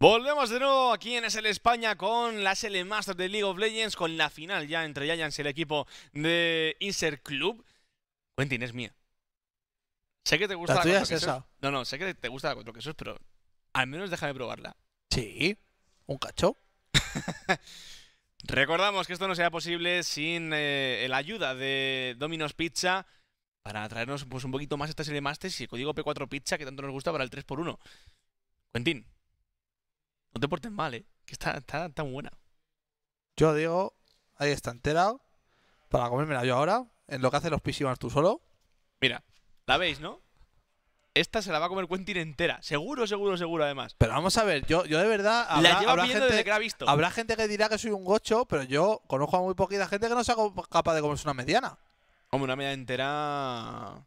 Volvemos de nuevo aquí en SL España con la SL Masters de League of Legends, con la final ya entre Giants y el equipo de Insert Club. Quentin, es mía. Sé que te gusta la, No, no, sé que te gusta la cuatro quesos, pero al menos déjame probarla. Sí, un cacho. Recordamos que esto no sería posible sin eh, la ayuda de Domino's Pizza para traernos pues, un poquito más esta serie Masters y el código P4 Pizza que tanto nos gusta para el 3x1. Quentin. No te portes mal, ¿eh? Que está, tan buena. Yo digo, ahí está entera. Para comérmela yo ahora. En lo que hacen los pisimas tú solo. Mira, la veis, ¿no? Esta se la va a comer Quentin entera. Seguro, seguro, seguro, además. Pero vamos a ver, yo, yo de verdad. Habrá, la gente, desde que la ha visto. Habrá gente que dirá que soy un gocho, pero yo conozco a muy poquita gente que no sea capaz de comerse una mediana. Como una mediana entera.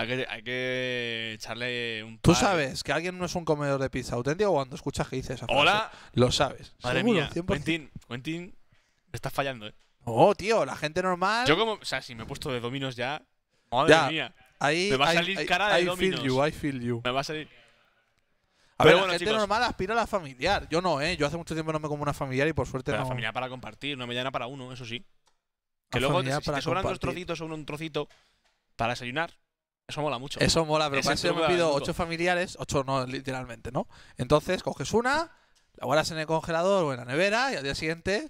Hay que, echarle un. Tú sabes que alguien no es un comedor de pizza auténtico cuando escuchas que dices Hola. Lo sabes. Madre mía. 100%. Quentin, Quentin, estás fallando, eh. Oh, tío, la gente normal. Yo como. O sea, si me he puesto de dominos ya. Madre mía. Ahí, me va a salir cara de I feel you, I feel you. Me va a salir. A ver, bueno, la gente normal aspira a la familiar. Yo no, ¿eh? Yo hace mucho tiempo no me como una familiar y por suerte no. La familiar para compartir, una mediana para uno, eso sí. Que luego, si te sobran dos trocitos o un trocito para desayunar, eso mola mucho. Eso mola, pero para eso me pido ocho familiares, ocho no, literalmente, ¿no? Entonces coges una, la guardas en el congelador o en la nevera y al día siguiente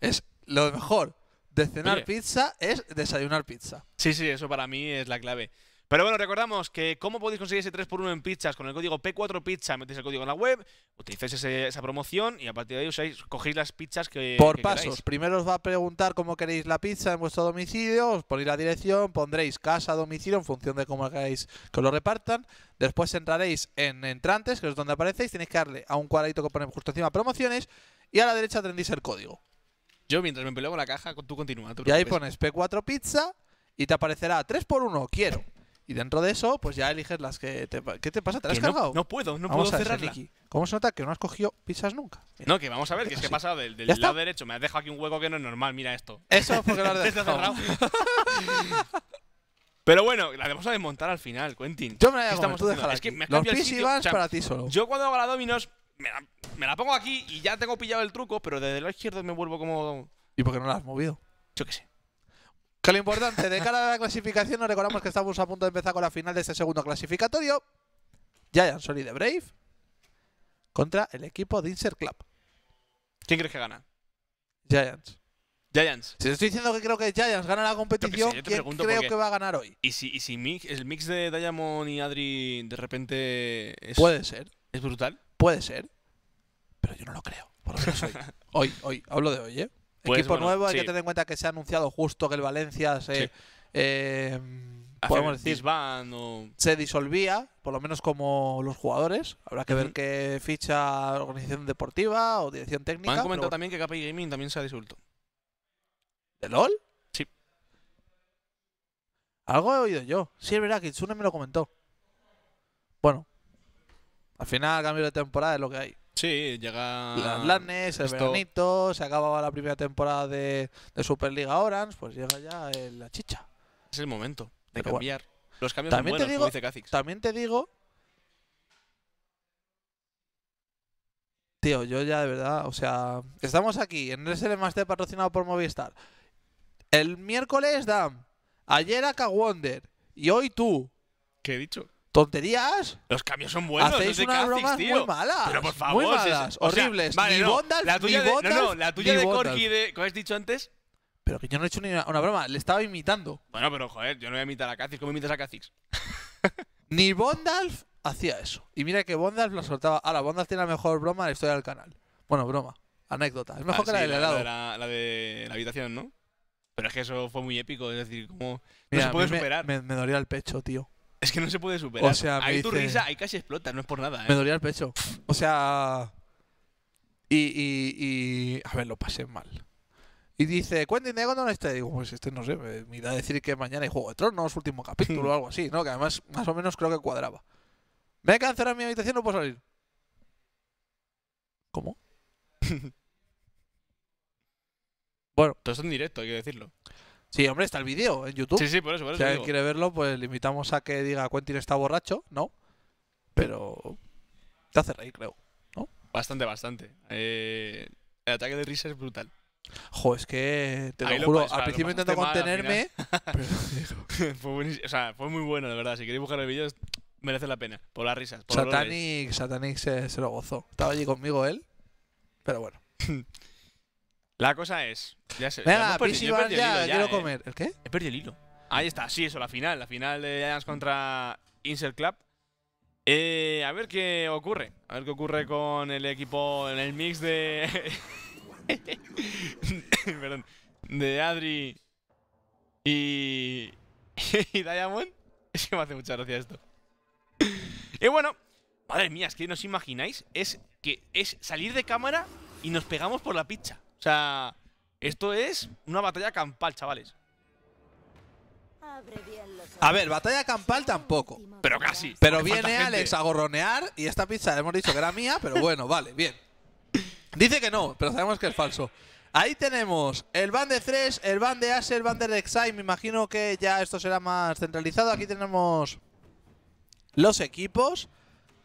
es lo mejor de cenar pizza es desayunar pizza. Sí, sí, eso para mí es la clave. Pero bueno, recordamos que cómo podéis conseguir ese 3x1 en pizzas con el código P4Pizza, metéis el código en la web, utilizáis esa promoción y a partir de ahí cogéis las pizzas que Por pasos, primero os va a preguntar cómo queréis la pizza en vuestro domicilio, os ponéis la dirección, pondréis casa, domicilio, en función de cómo queráis que os lo repartan. Después entraréis en entrantes, que es donde aparecéis, tenéis que darle a un cuadradito que ponemos justo encima promociones y a la derecha tendréis el código. Yo mientras me peleo con la caja, tú continúa. y ahí pones P4 Pizza y te aparecerá 3x1, quiero. Y dentro de eso, pues ya eliges las que te... ¿Qué te pasa? ¿Te las has cargado? No puedo, no puedo cerrarla. ¿Cómo se nota que no has cogido pizzas nunca? No, que vamos a ver, que es que he pasado del, del lado derecho. Me has dejado aquí un hueco que no es normal, mira esto. Eso es porque lo has dejado. Pero bueno, la vamos a desmontar al final, Quentin. Yo me la voy a tú déjala Es que Los el y para ti solo. Yo cuando hago la dominos, me la, me la, pongo aquí y ya tengo pillado el truco, pero desde el lado izquierdo me vuelvo como... ¿Y por qué no la has movido? Yo qué sé. Que lo importante, de cara a la clasificación, nos recordamos que estamos a punto de empezar con la final de este segundo clasificatorio. Giants Solid de Brave contra el equipo de Insert Club. ¿Quién crees que gana? Giants. Giants. Si te estoy diciendo que creo que Giants gana la competición, ¿quién creo que va a ganar hoy? ¿Y si, si el mix de Diamond y Adri de repente es, Puede ser. ¿Es brutal? Puede ser. Pero yo no lo creo. Por lo menos hoy. hoy, hoy. Hablo de hoy, ¿eh? Pues Equipo nuevo, hay que tener en cuenta que se ha anunciado justo que el Valencia se. Eh, disolvía, por lo menos como los jugadores. Habrá que ver qué ficha organización deportiva o dirección técnica. Me han comentado también que KPI Gaming también se ha disuelto. ¿De LOL? Sí. Algo he oído yo. Sí, es verdad, me lo comentó. Bueno, al final, cambio de temporada es lo que hay. Sí, llega. Las Lanes, el veranito, se acababa la primera temporada de, Superliga Orange, pues llega ya la chicha. Es el momento de cambiar. Los cambios buenos, te dice También te digo. Tío, yo ya de verdad, o sea, estamos aquí en el Master patrocinado por Movistar. El miércoles, Dam. Ayer Aka Wonder. Y hoy tú. ¿Qué he dicho? tonterías. Los cambios son buenos. Hacéis bromas muy malas. Pero por favor. Muy horribles. ni Bondalf, la tuya ni de, Bondalf, no, no, la tuya de has dicho antes? Pero que yo no he hecho ni una, broma. Le estaba imitando. Bueno, pero joder, yo no voy a imitar a Kha'Zix. ¿Cómo imitas a Kha'Zix? ni Bondalf hacía eso. Y mira que Bondalf la soltaba. Ahora, Bondalf tiene la mejor broma de la historia del canal. Bueno, broma. Anécdota. Es mejor ah, que la del helado. La de la, habitación, ¿no? Pero es que eso fue muy épico. Es decir, como... No se puede superar. Me, me dolía el pecho, tío. Es que no se puede superar. O sea, ahí tu risa, casi explota, no es por nada, ¿eh? Me dolía el pecho. O sea. Y, A ver, lo pasé mal. Y dice, Quentin Diego no está. Digo, pues este no sé, me a decir que mañana hay Juego de Tronos, último capítulo o algo así, ¿no? Que además, más o menos creo que cuadraba. Me he cancelado mi habitación, no puedo salir. ¿Cómo? Todo esto en directo, hay que decirlo. Sí, hombre, está el vídeo en YouTube. Sí, sí, por eso, por eso. Si alguien quiere verlo, pues le invitamos a que diga Quentin está borracho, ¿no? Pero te hace reír, creo. ¿no? Bastante, bastante. Eh, el ataque de risa es brutal. Jo, es que te lo, juro, al ah, principio intenté contenerme. pero... fue, o sea, fue muy bueno, de verdad. Si queréis buscar el vídeo, merece la pena. Por las risas. Por Satanic, Satanic se, se, lo gozó. Estaba allí conmigo él, pero bueno. La cosa es. Ya se Venga, ya, comer. ¿El qué? He perdido el hilo. Ahí está, sí, eso, la final. La final de Giants contra Insel Club. Eh, a ver qué ocurre. A ver qué ocurre con el equipo en el mix de. Perdón. De Adri y. y Diamond. Es que me hace mucha gracia esto. y bueno, madre mía, es que no os imagináis. Es que es salir de cámara y nos pegamos por la pizza. O sea, esto es una batalla campal, chavales. A ver, batalla campal tampoco. Pero casi. Pero viene Alex a gorronear y esta pizza hemos dicho que era mía, pero bueno, vale, bien. Dice que no, pero sabemos que es falso. Ahí tenemos el van de 3 el van de Asher, el van de Rek'Sai. Me imagino que ya esto será más centralizado. Aquí tenemos los equipos.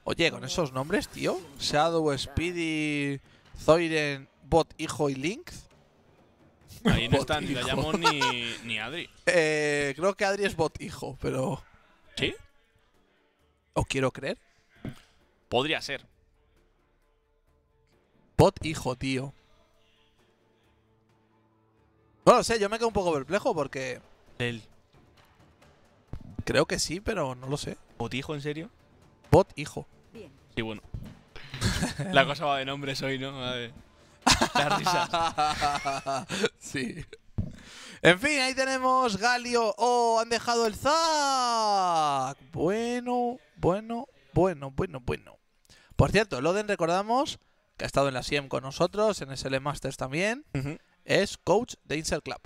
Oye, con esos nombres, tío. Shadow, Speedy, Zoiden. Bot, Hijo y Link Ahí no están ni Dayamon ni, ni Adri. Eh, creo que Adri es Bot, Hijo, pero. ¿Sí? ¿Os quiero creer? Podría ser. Bot, Hijo, tío. No lo sé, yo me quedo un poco perplejo porque. Él. Creo que sí, pero no lo sé. ¿Bot, Hijo, en serio? Bot, Hijo. Bien. Sí, bueno. La cosa va de nombres hoy, ¿no? A ver. sí. En fin, ahí tenemos Galio. ¡Oh! Han dejado el Zack Bueno, bueno, bueno, bueno, bueno. Por cierto, Loden recordamos que ha estado en la SIEM con nosotros, en SL Masters también. Es coach de Insel Club.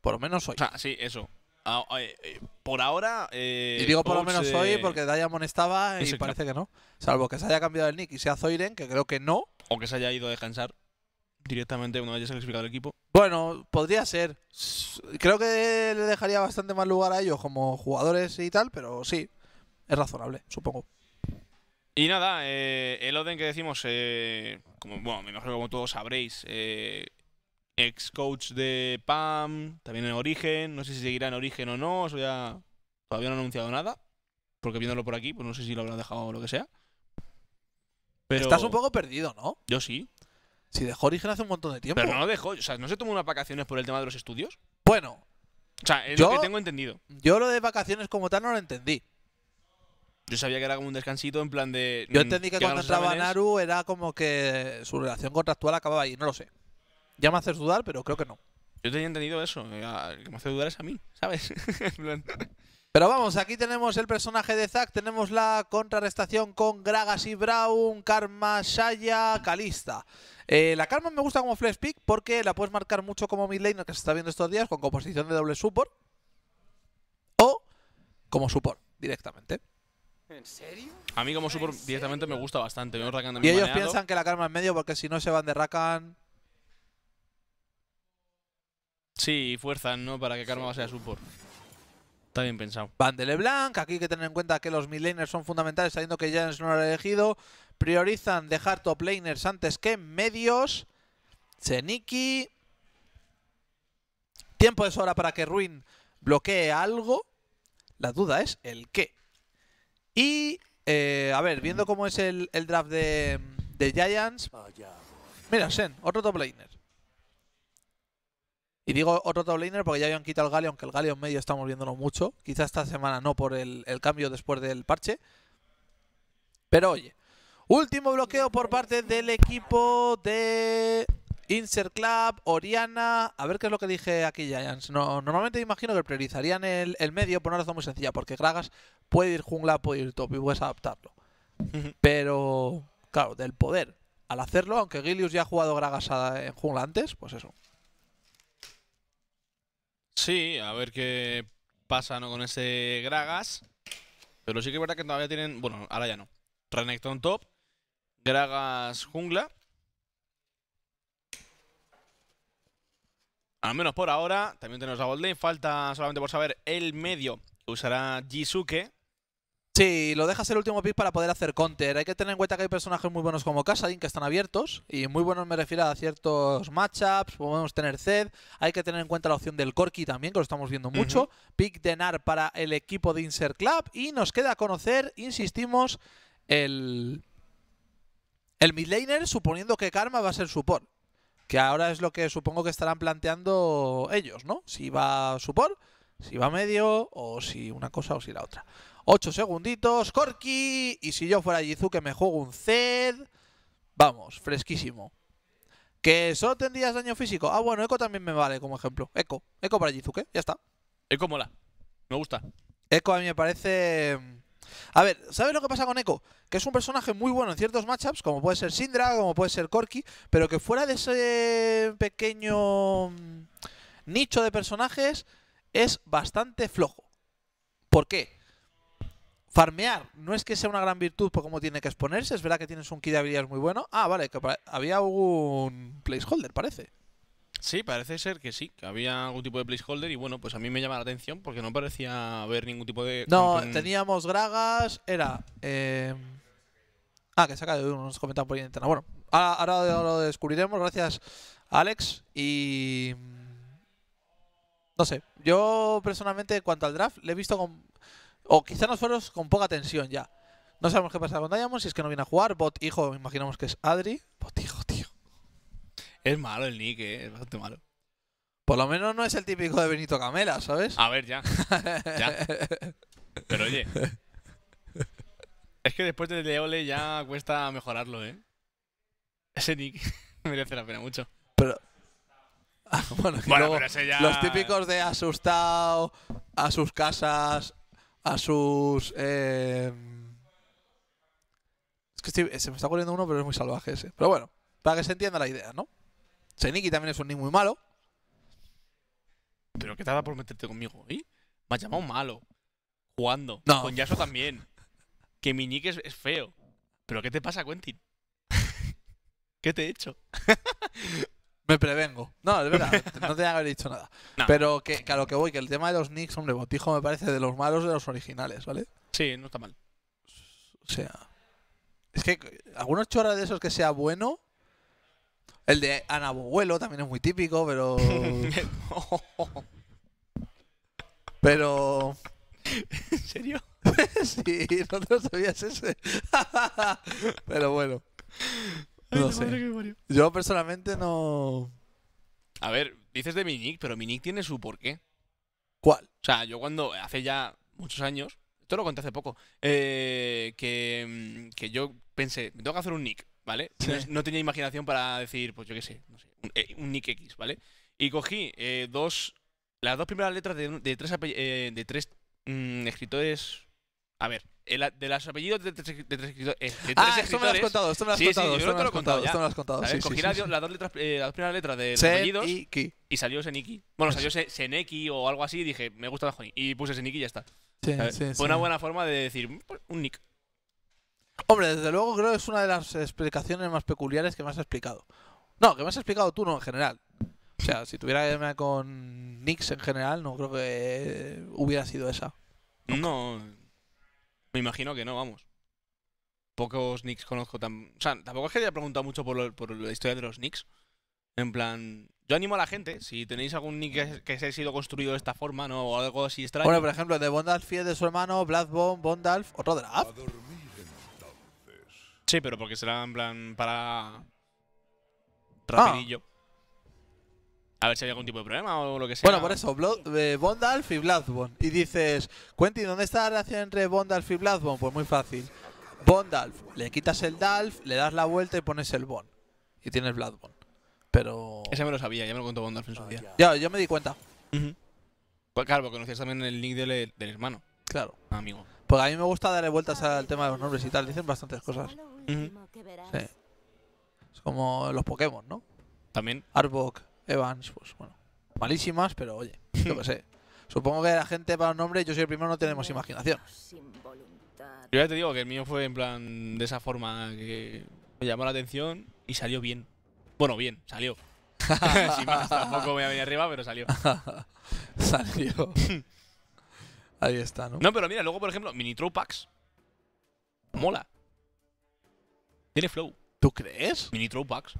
Por lo menos hoy. O sí, eso. Ah, eh, eh, por ahora. Eh, y digo por lo menos hoy porque Diamond estaba y parece que no. Salvo que se haya cambiado el nick y sea Zoiren, que creo que no. O que se haya ido a descansar directamente una vez ya se ha el equipo. Bueno, podría ser. Creo que le dejaría bastante más lugar a ellos como jugadores y tal, pero sí, es razonable, supongo. Y nada, eh, el orden que decimos, eh, bueno, me imagino que como todos sabréis, ex coach de PAM, también en Origen. No sé si seguirá en Origen o no, ya todavía no ha anunciado nada. Porque viéndolo por aquí, pues no sé si lo habrán dejado o lo que sea. Pero Estás un poco perdido, ¿no? yo sí. Si dejó Origen hace un montón de tiempo. Pero no lo dejó, o sea, no se tomó unas vacaciones por el tema de los estudios. Bueno, O sea, lo que tengo entendido. yo lo de vacaciones como tal no lo entendí. Yo sabía que era como un descansito en plan de. Yo mm, entendí que cuando entraba Naru era como que su relación contractual acababa ahí, no lo sé. Ya me haces dudar, pero creo que no. Yo tenía entendido eso. Eh, el que me hace dudar es a mí, ¿sabes? Pero vamos, aquí tenemos el personaje de Zack, tenemos la contrarrestación con Gragas y Brown, Karma, Shaya, Kalista. Eh, la Karma me gusta como flash pick porque la puedes marcar mucho como mid laner que se está viendo estos días con composición de doble support o como support directamente. ¿En serio? A mí como support directamente me gusta bastante. y ellos piensan que la Karma es medio porque si no se van de Rakan Sí, fuerzan, ¿no? Para que Karma sea support. Está bien pensado. Van de Leblanc, aquí hay que tener en cuenta que los laners son fundamentales, sabiendo que Giants no lo ha elegido. Priorizan dejar top laners antes que medios. Zeniki. Tiempo es hora para que Ruin bloquee algo. La duda es el qué. Y, eh, a ver, viendo cómo es el, draft de, de Giants. Mira, Sen, otro top laner. Y digo otro top laner porque ya habían quitado el Galio, que el Galeon medio estamos viéndolo mucho. Quizás esta semana no por el, cambio después del parche. Pero oye, último bloqueo por parte del equipo de Insert Club, Oriana. A ver qué es lo que dije aquí, Giants. No, normalmente imagino que priorizarían el, el, medio por una razón muy sencilla, porque Gragas puede ir jungla, puede ir top y puedes adaptarlo. Pero, claro, del poder. Al hacerlo, aunque Gilius ya ha jugado Gragas en jungla antes, pues eso. Sí, a ver qué pasa con ese Gragas. Pero sí que es verdad que todavía tienen... Bueno, ahora ya no. Renekton top. Gragas jungla. Al menos por ahora. También tenemos a Golden. Falta solamente por saber el medio que usará Jisuke. Sí, lo dejas el último pick para poder hacer counter. Hay que tener en cuenta que hay personajes muy buenos como Kasadin que están abiertos. Y muy buenos me refiero a ciertos matchups. Podemos tener Zed. Hay que tener en cuenta la opción del Corki también, que lo estamos viendo mucho. Pick de Nar para el equipo de Insert Club. Y nos queda conocer, insistimos, el, el mid suponiendo que Karma va a ser support. Que ahora es lo que supongo que estarán planteando ellos, ¿no? Si va support, si va medio, o si una cosa o si la otra. 8 segunditos. Corki. Y si yo fuera Jizu, me juego un Zed. Vamos, fresquísimo. Que solo tendrías daño físico. Ah, bueno, Eco también me vale como ejemplo. Eco. Eco para Jizuke. Ya está. Eco mola. Me gusta. Eco a mí me parece... Mm, a ver, ¿sabes lo que pasa con Eco Que es un personaje muy bueno en ciertos matchups, como puede ser Syndra, como puede ser Corki, pero que fuera de ese pequeño mm, nicho de personajes es bastante flojo. ¿Por qué? Farmear, no es que sea una gran virtud por cómo tiene que exponerse, es verdad que tienes un kit de habilidades muy bueno. Ah, vale, que había un placeholder, parece. Sí, parece ser que sí, que había algún tipo de placeholder y bueno, pues a mí me llama la atención porque no parecía haber ningún tipo de... No, teníamos Gragas, era... Em, ah, que saca de uno, nos por ahí en Bueno, ahora, lo mm. descubriremos, gracias Alex y... Mm, no sé, yo personalmente, cuanto al draft, le he visto con o quizá nosotros con poca tensión ya. No sabemos qué pasa con Diamond, si es que no viene a jugar. Bot hijo, imaginamos que es Adri. Bot hijo, tío. Es malo el nick, ¿eh? es bastante malo. Por lo menos no es el típico de Benito Camela, ¿sabes? A ver, ya. ya. Pero oye. Es que después de Leole ya cuesta mejorarlo, ¿eh? Ese nick merece la pena mucho. Pero. Ah, bueno, luego, los típicos de asustado, a sus casas, a sus... Eh... Es que se me está ocurriendo uno, pero es muy salvaje ese. Pero bueno, para que se entienda la idea, ¿no? Seniki también es un nick muy malo. Pero ¿qué te por meterte conmigo? ¿eh? Me has llamado malo. Jugando. No. Con Yasuo también. que mi nick es, es feo. ¿Pero qué te pasa, Quentin? ¿Qué te he hecho? Me prevengo. No, de verdad, no te que haber dicho nada. Pero que, a lo que voy, que el tema de los Knicks, hombre, Botijo me parece de los malos de los originales, ¿vale? Sí, no está mal. O sea. Es que algunos chorras de esos que sea bueno. El de Ana también es muy típico, pero. pero. ¿En serio? sí, no te sabías ese. pero bueno no Yo personalmente no. A ver, dices de mi nick, pero mi nick tiene su porqué. ¿Cuál? O sea, yo cuando hace ya muchos años, esto lo conté hace poco, eh, mm, que, yo pensé, me tengo que hacer un nick, ¿vale? No, tenía imaginación para decir, pues yo qué sé, no sé un, eh, nick X, ¿vale? Y cogí eh, dos, las dos primeras letras de, tres, de tres mm, escritores, a ver, de los apellidos de tres, de eh, ah, escritores. Esto me lo has contado, esto me lo has contado. esto, lo has contado. Sí, Cogí las, dos letras, eh, primeras letras de los apellidos y, salió Seneki. Bueno, salió Seneki o algo así. Y dije, me gusta la Joni. Y puse Seniki y ya está. Fue una buena forma de decir pues, un nick. Hombre, desde luego creo que es una de las explicaciones más peculiares que me has explicado. No, que me has explicado tú, no, en general. O sea, si tuviera que ver con Nicks en general, no creo que hubiera sido esa. no me imagino que no, vamos. Pocos Knicks conozco tan. O sea, tampoco es que haya preguntado mucho por, la historia de los Knicks. En plan. Yo animo a la gente, si tenéis algún nick que, se haya sido construido de esta forma, ¿no? O algo así extraño. Bueno, por ejemplo, de Bondalf fiel de su hermano, Bloodbomb, Bondalf, otro draft. Sí, pero porque será en plan para. Ah. Rapidillo a ver si había algún tipo de problema o lo que sea. Bueno, por eso, eh, Bondalf y Bloodborne. Y dices, Quentin, ¿dónde está la relación entre Bondalf y Bloodborne? Pues muy fácil. Bondalf, le quitas el Dalf, le das la vuelta y pones el Bond. Y tienes Bloodborne. Pero. Ese me lo sabía, ya me lo contó Bondalf en su día. ya, yo me di cuenta. Pues claro, porque conocías también el nick del, hermano. Claro. Ah, amigo. Porque a mí me gusta darle vueltas al tema de los nombres y tal. Dicen bastantes cosas. sí. Es como los Pokémon, ¿no? También. Arbok. Evans, pues bueno. Malísimas, pero oye, yo qué sé. Supongo que la gente para los nombre, yo soy el primero, no tenemos imaginación. Yo ya te digo que el mío fue en plan de esa forma que me llamó la atención y salió bien. Bueno, bien, salió. tampoco me a arriba, pero salió. salió. Ahí está, ¿no? No, pero mira, luego, por ejemplo, Mini Throw Packs. Mola. Tiene flow. ¿Tú crees? Mini Throw Packs.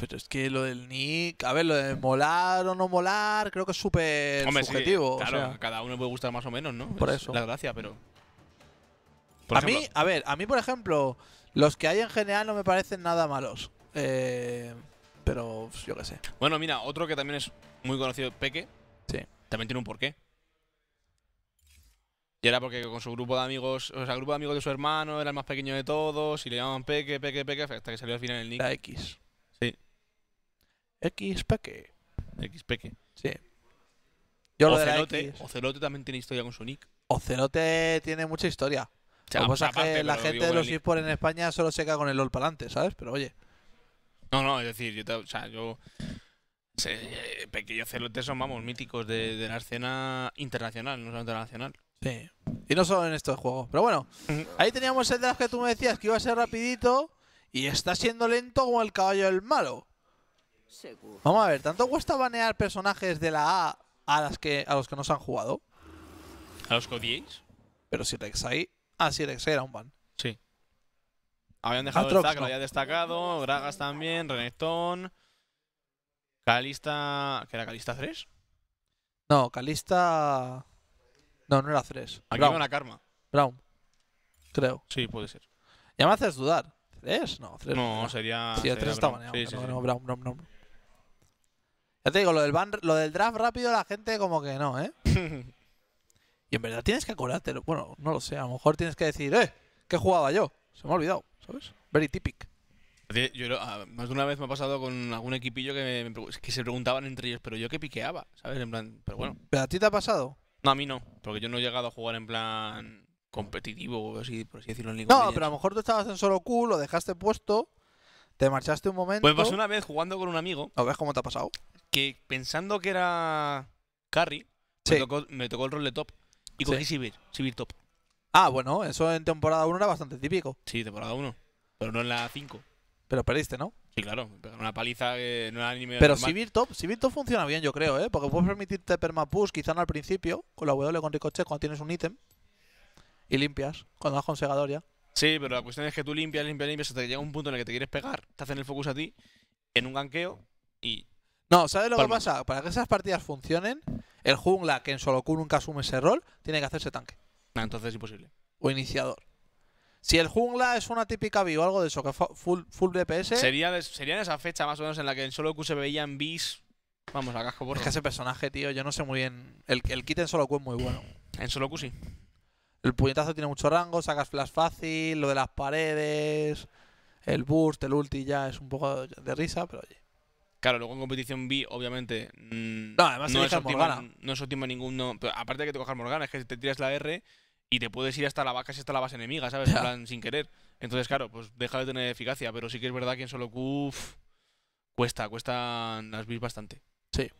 Pero es que lo del Nick, a ver, lo de molar o no molar, creo que es súper subjetivo. claro, cada uno puede gustar más o menos, ¿no? Por eso. La gracia, pero. a mí, a ver, a mí, por ejemplo, los que hay en general no me parecen nada malos. Eh, pero pues, yo qué sé. Bueno, mira, otro que también es muy conocido, Peque. Sí. También tiene un porqué. Y era porque con su grupo de amigos, o sea, el grupo de amigos de su hermano era el más pequeño de todos y le llamaban Peque, Peque, Peque, hasta que salió al final el Nick. La X. Xpeque. Xpeque. Sí. Yo Ocelote, Ocelote también tiene historia con su nick. Ocelote tiene mucha historia. la gente de los eSports en España solo se caga con el LOL para adelante, ¿sabes? Pero oye. No, no, es decir, yo, o sea, yo eh, Peque Pequeño Celote son, vamos, míticos de, la escena internacional, no solo internacional Sí. Y no solo en estos juegos. Pero bueno, ahí teníamos el draft que tú me decías que iba a ser rapidito y está siendo lento como el caballo del malo. Vamos a ver, ¿tanto cuesta banear personajes de la A a, las que, a los que no se han jugado? ¿A los que Pero si ahí Ah, sí, Rek'Sai era un ban. Sí. Habían dejado Atrox, el lo había destacado. Gragas también, Renekton... Calista... ¿Que era Calista 3? No, Calista... No, no era 3. Aquí Brown. una Karma. Brown. Creo. Sí, puede ser. Ya me haces dudar. ¿Tres? No, 3. No, sería... Sí, tres 3 está baneado. Sí, sí, no, sí. no, Brown, Brown, Brown. Ya te digo, lo del, lo del draft rápido la gente como que no, ¿eh? y en verdad tienes que acordarte, Bueno, no lo sé. A lo mejor tienes que decir, ¡eh! ¿Qué jugaba yo? Se me ha olvidado, ¿sabes? Very typic. más de una vez me ha pasado con algún equipillo que, se preguntaban entre ellos, pero yo qué piqueaba, ¿sabes? En plan, pero bueno. ¿Pero a ti te ha pasado? No, a mí no, porque yo no he llegado a jugar en plan competitivo, así, por así decirlo, No, pero a lo mejor tú estabas en solo Q, lo dejaste puesto te marchaste un momento. Pues pasó una vez jugando con un amigo. ¿A ver cómo te ha pasado? Que pensando que era carry, me, tocó, el rol de top. Y cogí Sivir, Sivir top. Ah, bueno, eso en temporada 1 era bastante típico. Sí, temporada 1. Pero no en la 5. Pero perdiste, ¿no? Sí, claro. Una paliza que no era ni Pero Sivir Top, Civil Top funciona bien, yo creo, ¿eh? Porque puedes permitirte permapush, quizá no al principio, con la W con Ricochet, cuando tienes un ítem. Y limpias, cuando has con segador ya. Sí, pero la cuestión es que tú limpias, limpias, limpias, hasta que llega un punto en el que te quieres pegar, te hacen el focus a ti, en un ganqueo y. No, ¿sabes lo que pasa? Para que esas partidas funcionen, el jungla que en solo Q nunca asume ese rol, tiene que hacerse tanque. Ah, entonces es imposible. O iniciador. Si el jungla es una típica B o algo de eso, que full, full DPS. Sería, sería en esa fecha más o menos en la que en solo Q se veían bis. Vamos, a casco por. Es que ese personaje, tío, yo no sé muy bien. El, el kit en solo Q es muy bueno. En solo Q sí. El puñetazo tiene mucho rango, sacas flash fácil, lo de las paredes, el burst, el ulti ya es un poco de risa, pero oye. Claro, luego en competición B, obviamente. Mm, no, además no es, óptima, no es ninguno. Pero aparte de que te cojas Morgana, es que te tiras la R y te puedes ir hasta la vaca si está la base enemiga, ¿sabes? plan, sin querer. Entonces, claro, pues deja de tener eficacia. Pero sí que es verdad que en solo Q. cuesta, cuestan las Bs bastante. Sí.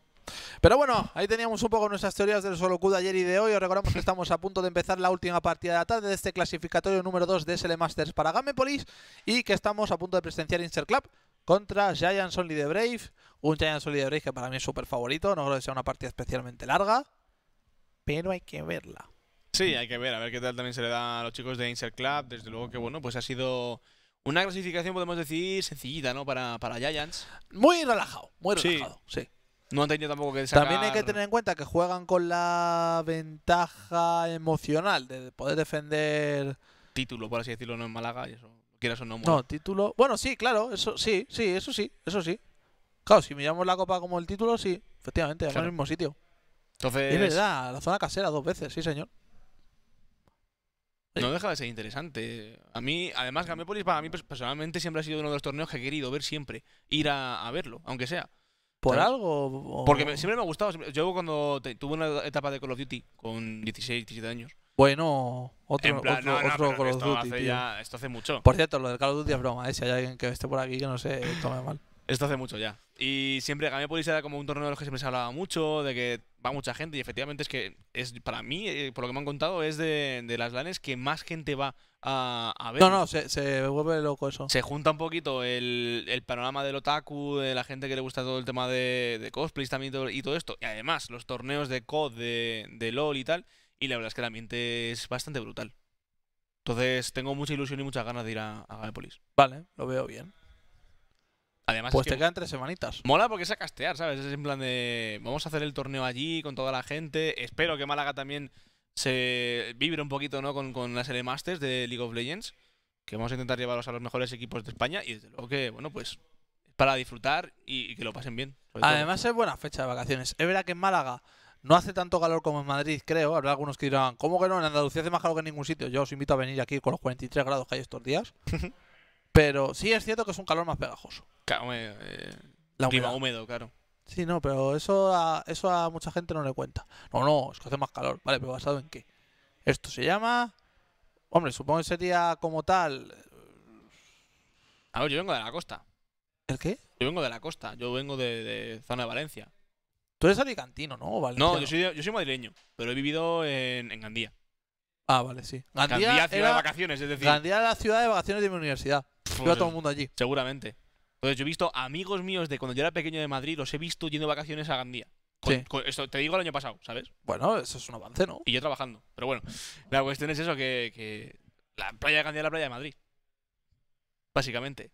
Pero bueno, ahí teníamos un poco nuestras teorías del Q de ayer y de hoy. Os recordamos que estamos a punto de empezar la última partida de la tarde de este clasificatorio número 2 de SL Masters para Gamepolis y que estamos a punto de presenciar Inter Club contra Giants Only the Brave. Un Giants Only the Brave que para mí es súper favorito. No creo que sea una partida especialmente larga, pero hay que verla. Sí, hay que ver, a ver qué tal también se le da a los chicos de Insert Club. Desde luego que bueno, pues ha sido una clasificación, podemos decir, sencillita, ¿no? Para, para Giants. Muy relajado, muy relajado, sí. No han tenido tampoco que sacar... También hay que tener en cuenta que juegan con la ventaja emocional de poder defender... Título, por así decirlo, no en Málaga y eso. Quieras o no, No, título... Bueno, sí, claro, eso sí, sí, eso sí, eso sí. Claro, si miramos la copa como el título, sí, efectivamente, el mismo sitio. Entonces... Es verdad, la zona casera dos veces, sí, señor. No deja de ser interesante. A mí, además, Gamépolis para mí personalmente siempre ha sido uno de los torneos que he querido ver siempre. Ir a verlo, aunque sea. ¿Por algo? Porque siempre me ha gustado. Yo cuando tuve una etapa de Call of Duty con 16, 17 años. Bueno, otro, Call of Duty. esto hace mucho. Por cierto, lo de Call of Duty es broma, ¿eh? Si hay alguien que esté por aquí que no se tome mal. Esto hace mucho ya. Y siempre a mí podéis era como un torneo de los que siempre se hablaba mucho, de que va mucha gente. Y efectivamente es que es para mí, eh, por lo que me han contado, es de, de las LANes que más gente va a, ver. No, no, se, se, vuelve loco eso. Se junta un poquito el, panorama del otaku, de la gente que le gusta todo el tema de, de cosplays también y todo, esto. Y además, los torneos de COD, de, de LOL y tal. Y la verdad es que el ambiente es bastante brutal. Entonces, tengo mucha ilusión y muchas ganas de ir a, Gamepolis. Vale, lo veo bien. Además, pues te quedan tres semanitas. Mola porque es a castear, ¿sabes? Es en plan de. Vamos a hacer el torneo allí con toda la gente. Espero que Málaga también se vibra un poquito ¿no? con, con la serie Masters de League of Legends, que vamos a intentar llevarlos a los mejores equipos de España y desde luego que, bueno, pues para disfrutar y, que lo pasen bien. Además es buena fecha de vacaciones. Es verdad que en Málaga no hace tanto calor como en Madrid, creo. Habrá algunos que dirán, ¿cómo que no? En Andalucía hace más calor que en ningún sitio. Yo os invito a venir aquí con los 43 grados que hay estos días. Pero sí es cierto que es un calor más pegajoso. Claro, eh, la clima húmedo, claro. Sí, no, pero eso a, eso a mucha gente no le cuenta. No, no, es que hace más calor. Vale, pero ¿basado en qué? Esto se llama... Hombre, supongo que sería como tal... A ver, yo vengo de la costa. ¿El qué? Yo vengo de la costa, yo vengo de, zona de Valencia. Tú eres alicantino, ¿no? No, yo soy, yo soy madrileño, pero he vivido en, en Gandía. Ah, vale, sí. Gandía, ciudad de vacaciones, es decir. Gandía la ciudad de vacaciones de mi universidad. Iba todo el mundo allí. Seguramente. Entonces yo he visto amigos míos de cuando yo era pequeño de Madrid, los he visto yendo de vacaciones a Gandía. te digo el año pasado, ¿sabes? Bueno, eso es un avance, ¿no? Y yo trabajando. Pero bueno, la cuestión es eso, que, la playa de Gandía es la playa de Madrid. Básicamente.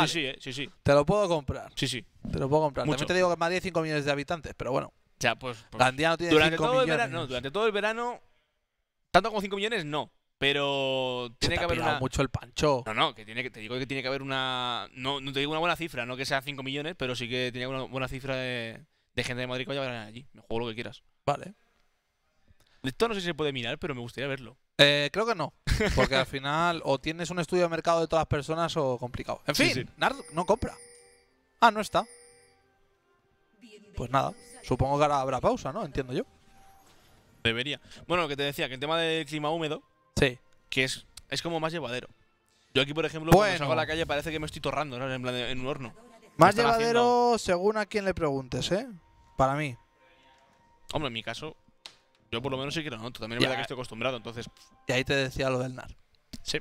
Sí, sí, eh, sí, sí. Te lo puedo comprar. Sí, sí. Te lo puedo comprar. Mucho. te digo que Madrid hay 5 millones de habitantes, pero bueno. Ya, pues, pues Gandía no tiene durante 5 todo millones. El verano, no, durante todo el verano, tanto como 5 millones, no. Pero tiene que haber mucho el pancho. No, no, que tiene que, te digo que tiene que haber una. No, te digo una buena cifra, no que sea 5 millones, pero sí que tiene una buena cifra de, gente de Madrid que vaya a allí. Me juego lo que quieras. Vale. Esto no sé si se puede mirar, pero me gustaría verlo. Eh, creo que no. Porque al final o tienes un estudio de mercado de todas las personas o complicado. En fin, Nardo no compra. Ah, no está. Pues nada, supongo que ahora habrá pausa, ¿no? Entiendo yo. Debería. Bueno, lo que te decía, que el tema del clima húmedo, Sí. Que es, es como más llevadero. Yo aquí, por ejemplo, bueno. cuando salgo a la calle parece que me estoy torrando, ¿no? En, un horno. Más llevadero según a quien le preguntes, ¿eh? Para mí. Hombre, en mi caso, yo por lo menos sí que lo noto. También es verdad que eh. estoy acostumbrado, entonces. Y ahí te decía lo del NAR. Sí.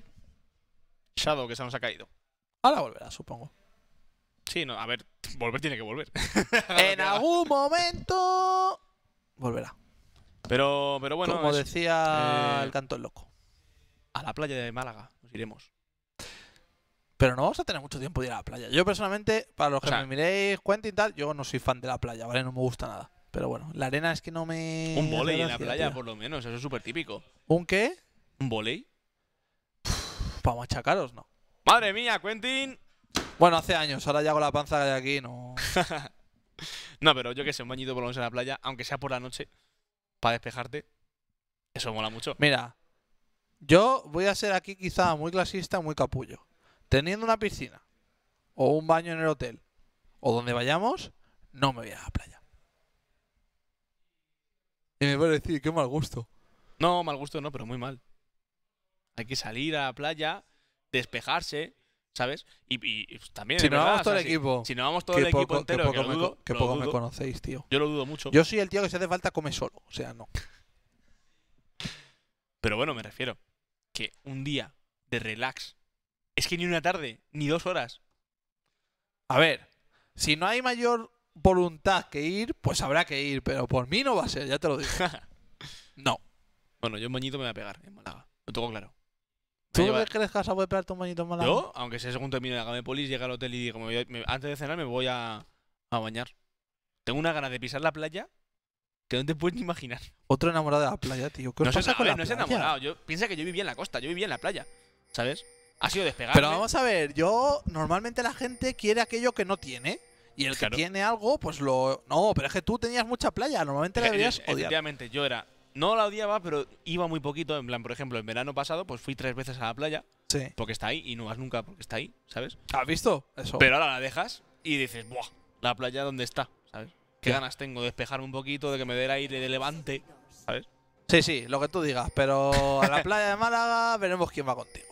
Shadow, que se nos ha caído. Ahora volverá, supongo. Sí, no, a ver, volver tiene que volver. en algún momento. Volverá. Pero, pero bueno. Como decía eh, el canto loco a la playa de Málaga. Nos iremos. Pero no vamos a tener mucho tiempo de ir a la playa. Yo personalmente, para los que me miréis Quentin y tal, yo no soy fan de la playa, ¿vale? No me gusta nada. Pero bueno, la arena es que no me. Un volei en la playa, por lo menos, eso es súper típico. ¿Un qué? ¿Un volei? Para machacaros, no. ¡Madre mía, Quentin! Bueno, hace años, ahora ya hago la panza de aquí, no. no, pero yo que sé, un bañito por lo menos en la playa, aunque sea por la noche, para despejarte, eso mola mucho. Mira, yo voy a ser aquí quizá muy clasista, muy capullo. Teniendo una piscina o un baño en el hotel o donde vayamos, no me voy a la playa. Y me voy a decir, qué mal gusto. No, mal gusto no, pero muy mal. Hay que salir a la playa, despejarse, ¿sabes? Y, pues, también. Si no vamos todo el equipo. Si, no vamos todo el equipo entero, que poco, me, conocéis, tío. Yo lo dudo mucho. Yo soy el tío que se hace falta come solo, o sea, no. Pero bueno, me refiero que un día de relax es que ni una tarde, ni dos horas. A ver, si no hay mayor voluntad que ir, pues habrá que ir, pero por mí no va a ser, ya te lo dije no. Bueno, yo un bañito me voy a pegar en Málaga, lo tengo claro. ¿Tú crees que a poder pegarte un bañito en Málaga? Yo, aunque sea según de la Gamepolis, llega al hotel y digo, antes de cenar me voy a... a bañar. Tengo una gana de pisar la playa que no te puedes ni imaginar. Otro enamorado de la playa, tío. ¿Qué pasa con la no es enamorado. Yo, piensa que yo vivía en la costa, yo vivía en la playa. ¿Sabes? Ha sido despegado. Pero vamos a ver, yo. Normalmente la gente quiere aquello que no tiene. Y el que tiene algo, pues lo. No, pero es que tú tenías mucha playa. Normalmente la deberías odiar. yo era. No la odiaba, pero iba muy poquito. En plan, por ejemplo, el verano pasado, pues fui tres veces a la playa. Sí. Porque está ahí y no vas nunca porque está ahí, ¿sabes? ¿Has visto? Eso. Pero ahora la dejas y dices, ¡buah! La playa, ¿dónde está? ¿Sabes? qué ganas tengo de despejar un poquito, de que me dé el aire de levante, ¿sabes? Sí, sí, lo que tú digas, pero a la playa de Málaga veremos quién va contigo.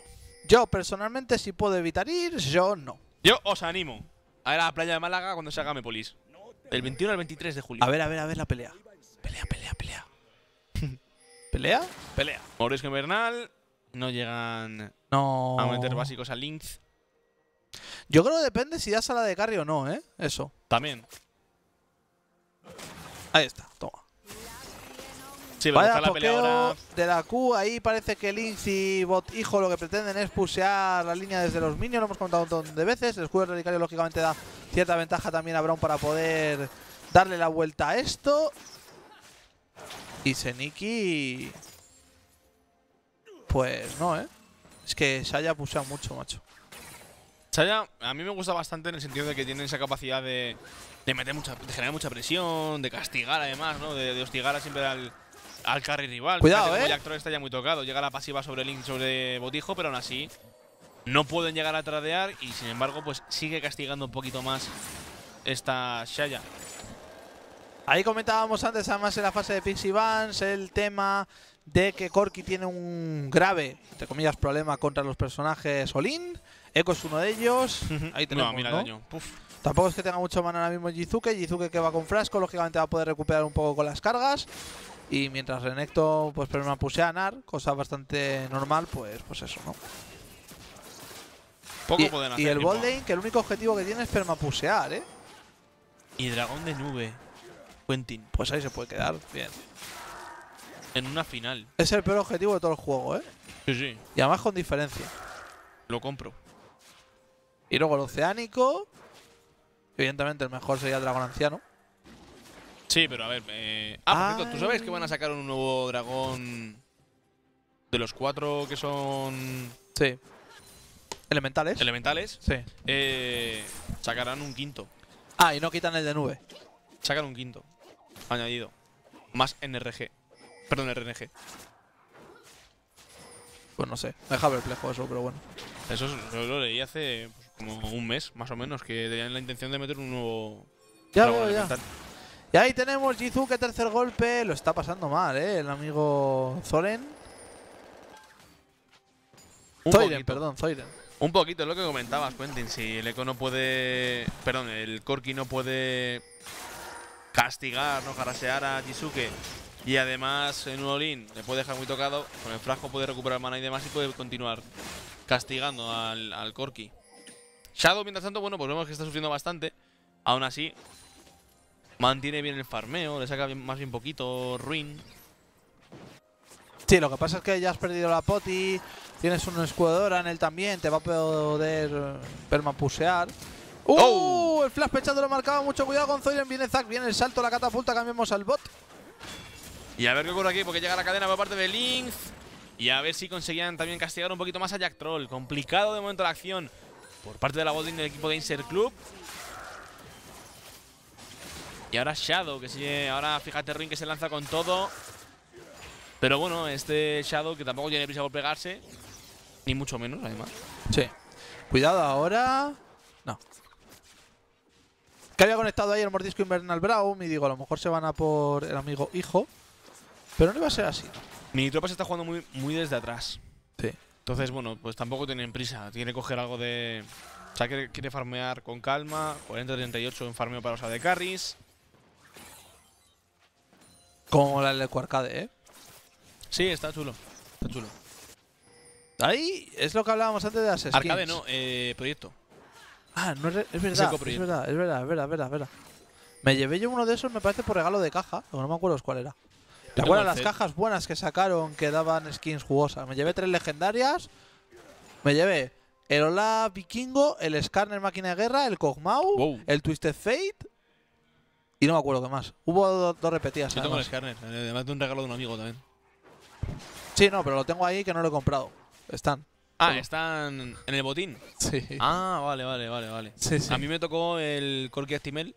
Yo personalmente si puedo evitar ir, yo no. Yo os animo a ir a la playa de Málaga cuando se haga Mepolis. Del 21 al 23 de julio. A ver, a ver, a ver la pelea. Pelea, pelea, pelea. ¿Pelea? Pelea. Mauricio Invernal. No llegan no. a meter básicos a Lynx. Yo creo que depende si das a la de carry o no, ¿eh? Eso. También. Ahí está, toma. Vaya la de la Q, ahí parece que Lynx y Bot Hijo lo que pretenden es pusear la línea desde los minions, lo hemos contado un montón de veces. El escudo radicalio lógicamente da cierta ventaja también a Brown para poder darle la vuelta a esto. Y Seniki... Pues no, ¿eh? Es que Saya pusea mucho, macho. Shaya, a mí me gusta bastante en el sentido de que tiene esa capacidad de de mucha, generar mucha presión, de castigar además, ¿no? De, hostigar hostigar siempre al, al carry rival. Cuidado, eh. El actor está ya muy tocado. Llega la pasiva sobre Link, sobre Botijo, pero aún así no pueden llegar a tradear y sin embargo, pues sigue castigando un poquito más esta Shaya. Ahí comentábamos antes, además en la fase de Pixie Vance, el tema de que Corki tiene un grave, entre comillas, problema contra los personajes Olin. Echo es uno de ellos. Ahí tenemos, no, Tampoco es que tenga mucho mana ahora mismo Jizuke. Jizuke que va con frasco, lógicamente va a poder recuperar un poco con las cargas. Y mientras Renekto, pues primero a cosa bastante normal, pues, pues eso, ¿no? Poco pueden hacer. Y el Boldain, que el único objetivo que tiene es permapusear, ¿eh? Y dragón de nube. Quentin. Pues ahí se puede quedar. Bien. En una final. Es el peor objetivo de todo el juego, ¿eh? Sí, sí. Y además con diferencia. Lo compro. Y luego el oceánico. Evidentemente el mejor sería el dragón anciano. Sí, pero a ver. Eh, ah, cierto, ¿Tú ah. sabes que van a sacar un nuevo dragón de los cuatro que son. Sí. Elementales. Elementales. Sí. Eh, sacarán un quinto. Ah, y no quitan el de nube. Sacan un quinto. Añadido. Más NRG. Perdón, RNG. Pues no sé. Me deja perplejo eso, pero bueno. Eso, eso lo leí hace como un mes más o menos, que tenían la intención de meter un nuevo. Ya ya. Y ahí tenemos Jizuke tercer golpe, lo está pasando mal, ¿eh? El amigo Zoren. Un perdón, Zoiren. Un poquito, es lo que comentabas, Quentin. Si el Eco no puede. Perdón, el Corki no puede castigar, no Garasear a Jizuke Y además en un Olin le puede dejar muy tocado. Con el frasco puede recuperar mana y demás y puede continuar castigando al, al Corki. Shadow, mientras tanto, bueno, pues vemos que está sufriendo bastante. Aún así, mantiene bien el farmeo, le saca más bien poquito Ruin. Sí, lo que pasa es que ya has perdido la poti, tienes un escuadora en él también, te va a poder eh, permapusear. ¡Uh! Oh. El flash pechado lo marcaba, mucho cuidado con Zoiren, viene Zack, viene el salto, la catapulta, cambiamos al bot. Y a ver qué ocurre aquí, porque llega la cadena por parte de Lynx. Y a ver si conseguían también castigar un poquito más a Jack Troll. Complicado de momento la acción por parte de la Golding del equipo de Insert Club. Y ahora Shadow, que sí Ahora fíjate ring que se lanza con todo. Pero bueno, este Shadow que tampoco tiene prisa por pegarse. Ni mucho menos, además. Sí. Cuidado ahora. No. Que había conectado ahí el mordisco invernal Brown. y digo, a lo mejor se van a por el amigo hijo. Pero no iba a ser así. Mi tropa se está jugando muy, muy desde atrás. Sí. Entonces, bueno, pues tampoco tienen prisa. Tiene que coger algo de... O sea, quiere, quiere farmear con calma. 40-38 en farmeo para los de carries. Como la del cuarcade ¿eh? Sí, está chulo. Está chulo. Ahí es lo que hablábamos antes de hacer Arcade no, eh, proyecto. Ah, no es, verdad, es, verdad, es verdad, es verdad, es verdad, es verdad. Me llevé yo uno de esos, me parece, por regalo de caja. No me acuerdo cuál era. Me acuerdo las cajas buenas que sacaron que daban skins jugosas? Me llevé tres legendarias. Me llevé el Hola Vikingo, el Scarner Máquina de Guerra, el Kog'Maw, el Twisted Fate y no me acuerdo qué más. Hubo dos, repetidas. Yo además. tengo el Scarner, eh, además de un regalo de un amigo también. Sí, no, pero lo tengo ahí que no lo he comprado. Están. Ah, están en el botín. Sí. Ah, vale, vale, vale, vale. A mí me tocó el Corky Actimel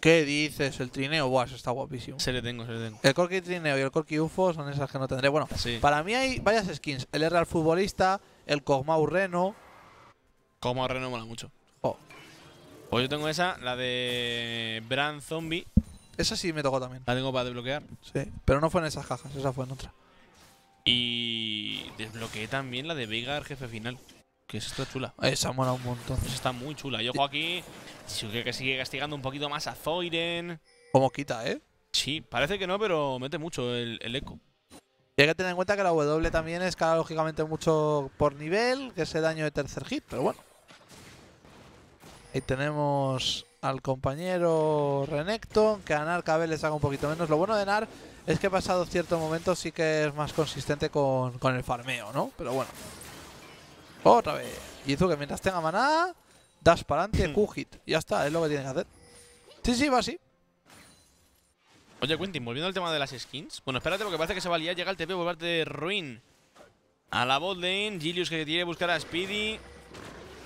¿Qué dices? El trineo, buah, está guapísimo. Se le tengo, se le tengo. El Corky Trineo y el Corky UFO son esas que no tendré. Bueno, para mí hay varias skins. El Real Futbolista, el Cogmau Reno. Cogmau Reno mola mucho. Oh. Pues yo tengo esa, la de Bran Zombie. Esa sí me tocó también. La tengo para desbloquear. Sí, pero no fue en esas cajas, esa fue en otra. Y desbloqueé también la de Vega, jefe final. Que está chula. Esa eh, mola un montón. Esa pues está muy chula. Yo juego aquí. creo que sigue castigando un poquito más a Zoiren. Como quita, ¿eh? Sí, parece que no, pero mete mucho el, eco. Y hay que tener en cuenta que la W también escala lógicamente mucho por nivel, que ese daño de tercer hit, pero bueno. Ahí tenemos al compañero Renekton, que a Nar cada vez le saca un poquito menos. Lo bueno de Nar es que pasado cierto momento sí que es más consistente con el farmeo, ¿no? Pero bueno. Otra vez. que mientras tenga maná, das para adelante, Q-hit. Hmm. Ya está, es lo que tienes que hacer. Sí, sí, va así. Oye, Quintin, volviendo al tema de las skins. Bueno, espérate porque parece que se va a liar. Llega el TP por parte de Ruin. A la botlane. Gilius que quiere buscar a Speedy.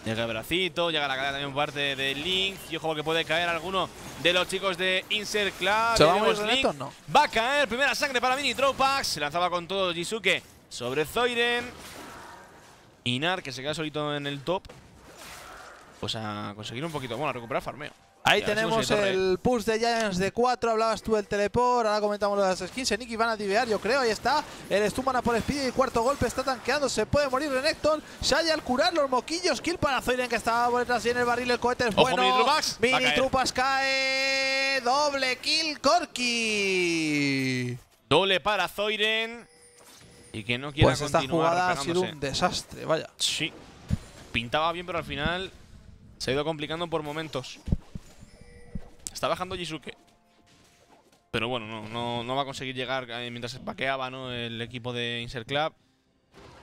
Llega el bracito, llega la cara también por parte de Link. Y ojo que puede caer alguno de los chicos de Insert Club. ¿Se va a caer, primera sangre para Mini Tropax. Se lanzaba con todo Jisuke sobre Zoiden Inar, que se queda solito en el top. Pues a conseguir un poquito. Bueno, a recuperar farmeo. Ahí tenemos el push de Giants de 4, hablabas tú del teleport, ahora comentamos las skins, Nicky van a divear, yo creo, ahí está, el Stumana por y cuarto golpe, está tanqueando, se puede morir Renekton, Shaya al curar los moquillos, kill para Zoilen que estaba por detrás y en el barril, el cohete es bueno, Ojo, mini, mini cae, doble kill Corky. Doble para Zoiren, y que no quiera pues esta jugada ha sido un desastre, vaya. Sí. Pintaba bien, pero al final se ha ido complicando por momentos. Está bajando Jisuke. Pero bueno, no, va a conseguir llegar eh, mientras se paqueaba ¿no? el equipo de Insert Club.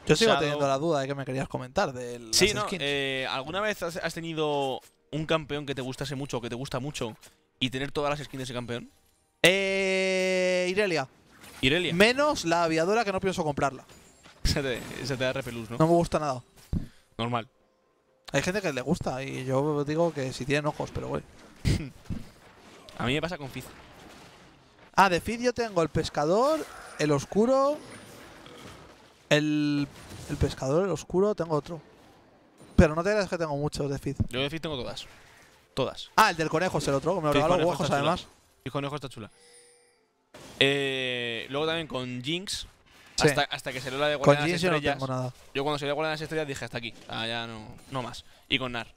Yo sigo teniendo la duda de que me querías comentar del Sí, no, eh, ¿alguna vez has, tenido un campeón que te gustase mucho o que te gusta mucho y tener todas las skins de ese campeón? Eh, Irelia. Irelia. Menos la aviadora que no pienso comprarla. se, te, da repelús, ¿no? No me gusta nada. Normal. Hay gente que le gusta y yo digo que si tienen ojos, pero güey. a mí me pasa con Fizz. Ah, de Fizz yo tengo el pescador, el oscuro. El, el pescador, el oscuro, tengo otro. Pero no te creas que tengo muchos de Fizz. Yo de Fizz tengo todas. Todas. Ah, el del conejo es el otro, me lo regaló Huejos, además. Y conejo está chula. Eh, luego también con Jinx. Hasta, que salió la de Guardián las Estrellas. Yo, nada. yo cuando salió la las Estrellas dije hasta aquí. Ah, ya no, no más. Y con Nar.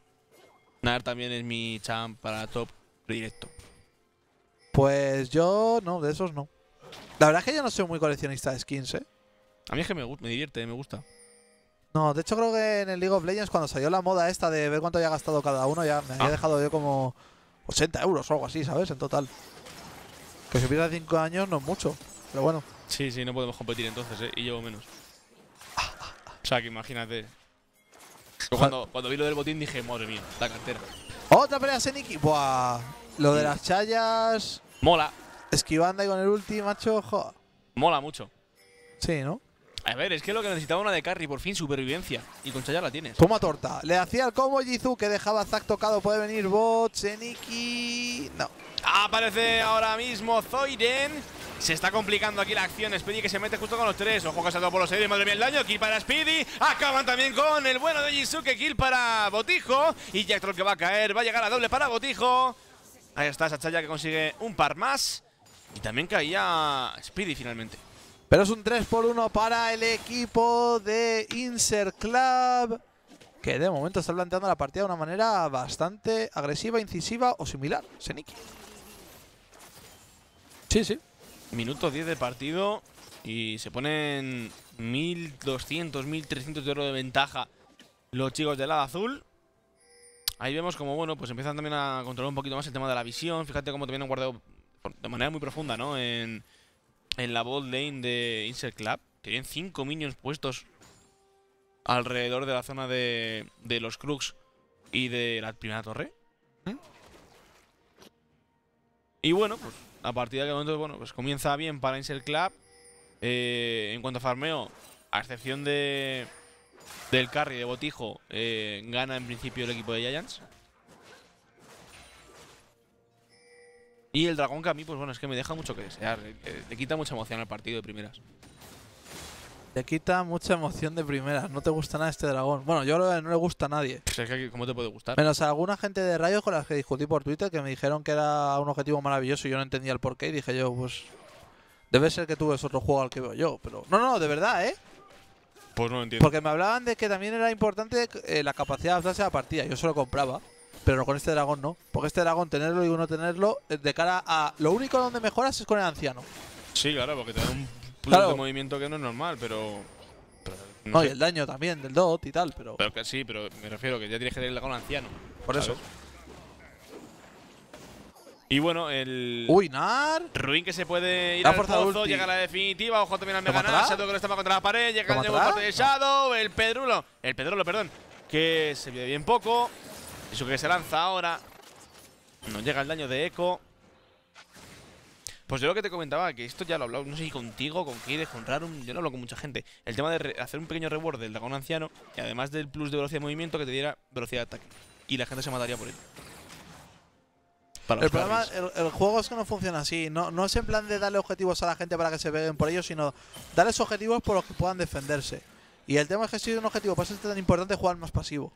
Nar también es mi champ para top directo. Pues yo no, de esos no. La verdad es que yo no soy muy coleccionista de skins, ¿eh? A mí es que me, me divierte, me gusta. No, de hecho creo que en el League of Legends cuando salió la moda esta de ver cuánto había gastado cada uno, ya me había ah. dejado yo como 80 euros o algo así, ¿sabes? En total. Pues si pierda 5 años no es mucho, pero bueno. Sí, sí, no podemos competir entonces, ¿eh? y llevo menos. O sea, que imagínate. Cuando, cuando, vi lo del botín dije, madre mía, la cartera. ¡Otra pelea Seniki! ¡Buah! Lo de las chayas. Mola. Esquivando ahí con el ulti, macho. Mola mucho. Sí, ¿no? A ver, es que lo que necesitaba una de carry, por fin, supervivencia. Y con ya la tienes. Toma torta. Le hacía el combo Jizu que dejaba a Zack tocado. Puede venir Bot, Seniki. No. Aparece ahora mismo Zoiden. Se está complicando aquí la acción. Speedy que se mete justo con los tres. Ojo que ha por los series. Madre mía, el daño. Kill para Speedy. Acaban también con el bueno de que Kill para Botijo. Y ya Troll que va a caer. Va a llegar a doble para Botijo. Ahí está Chaya que consigue un par más. Y también caía Speedy finalmente. Pero es un 3 por 1 para el equipo de Insert Club. Que de momento está planteando la partida de una manera bastante agresiva, incisiva o similar. Seniki. Sí, sí. Minuto 10 de partido y se ponen 1200, 1300 de oro de ventaja los chicos del lado azul. Ahí vemos como, bueno, pues empiezan también a controlar un poquito más el tema de la visión. Fíjate cómo también han guardado de manera muy profunda, ¿no? En, en la bot lane de Insert Club. Tienen 5 minions puestos alrededor de la zona de, de los Crux y de la primera torre. ¿Mm? Y bueno, pues a partir de aquel momento, bueno, pues comienza bien para Insert Club. Eh, en cuanto a farmeo, a excepción de del carry de Botijo, eh, gana en principio el equipo de Giants. Y el dragón que a mí, pues bueno, es que me deja mucho que desear. Eh, le, quita mucha emoción al partido de primeras. Te quita mucha emoción de primeras. No te gusta nada este dragón. Bueno, yo no le gusta a nadie. Pues ¿Cómo te puede gustar? Menos a alguna gente de Rayos con las que discutí por Twitter que me dijeron que era un objetivo maravilloso y yo no entendía el porqué. Y dije yo, pues. Debe ser que tú ves otro juego al que veo yo. Pero. No, no, de verdad, ¿eh? Pues no lo entiendo. Porque me hablaban de que también era importante eh, la capacidad de adaptarse la partida. Yo solo compraba. Pero no con este dragón no. Porque este dragón, tenerlo y uno tenerlo, eh, de cara a. Lo único donde mejoras es con el anciano. Sí, claro, porque te da un plus de movimiento que no es normal, pero. no, y el daño también del DOT y tal, pero. Pero que sí, pero me refiero que ya tienes que tener el dragón anciano. Por eso. Y bueno, el. ¡Uy, Nar! Ruin que se puede ir la al llega a la definitiva, ojo también al Nar. Shadow que lo está contra la pared, llega el nuevo corte de Shadow, el Pedrulo, el Pedrulo, perdón, que se mide bien poco. Eso que se lanza ahora. No llega el daño de eco Pues yo lo que te comentaba, que esto ya lo he no sé si contigo, con Kide, con Rarum, yo lo hablo con mucha gente. El tema de hacer un pequeño reward del dragón anciano y además del plus de velocidad de movimiento que te diera velocidad de ataque. Y la gente se mataría por él el problema, el, juego es que no funciona así. No, no es en plan de darle objetivos a la gente para que se peguen por ellos, sino darles objetivos por los que puedan defenderse. Y el tema es que si es un objetivo para es tan importante, jugar más pasivo.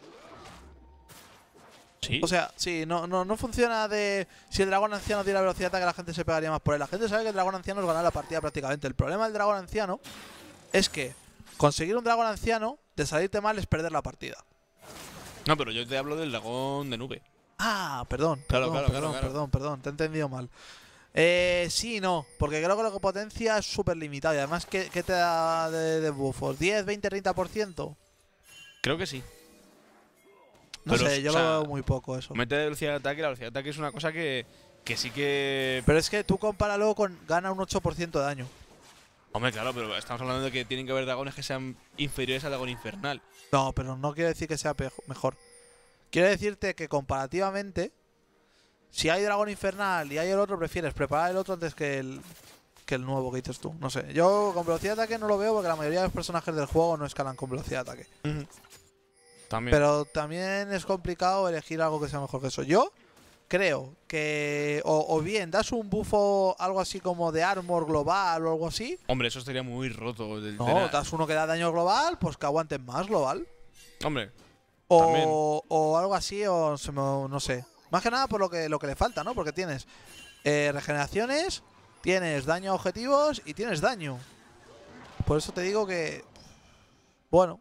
O sea, sí, no, no, no funciona de. Si el dragón anciano tiene la velocidad que la gente se pegaría más por él. La gente sabe que el dragón anciano es ganar la partida prácticamente. El problema del dragón anciano es que conseguir un dragón anciano, de salirte mal, es perder la partida. No, pero yo te hablo del dragón de nube. Ah, perdón. Claro, perdón, claro, perdón, perdón, te he entendido mal. Eh, sí, no, porque creo que lo que potencia es súper limitada Y además, ¿qué, te da de, de buffos? ¿10, 20, 30%? Creo que sí. No sé, yo lo veo muy poco eso. mete velocidad de ataque, la velocidad de ataque es una cosa que, sí que. Pero es que tú compáralo con. gana un 8% de daño. Hombre, claro, pero estamos hablando de que tienen que haber dragones que sean inferiores al dragón infernal. No, pero no quiero decir que sea mejor. Quiero decirte que comparativamente, si hay dragón infernal y hay el otro, prefieres preparar el otro antes que el, que el nuevo que tú. No sé. Yo con velocidad de ataque no lo veo porque la mayoría de los personajes del juego no escalan con velocidad de ataque. Pero también es complicado elegir algo que sea mejor que eso. Yo creo que o, bien das un buffo algo así como de armor global o algo así. Hombre, eso estaría muy roto. das uno que da daño global, pues que aguantes más global. Hombre. O, o algo así, o no sé. Más que nada por lo que, lo que le falta, ¿no? Porque tienes eh, regeneraciones, tienes daño a objetivos y tienes daño. Por eso te digo que... Bueno,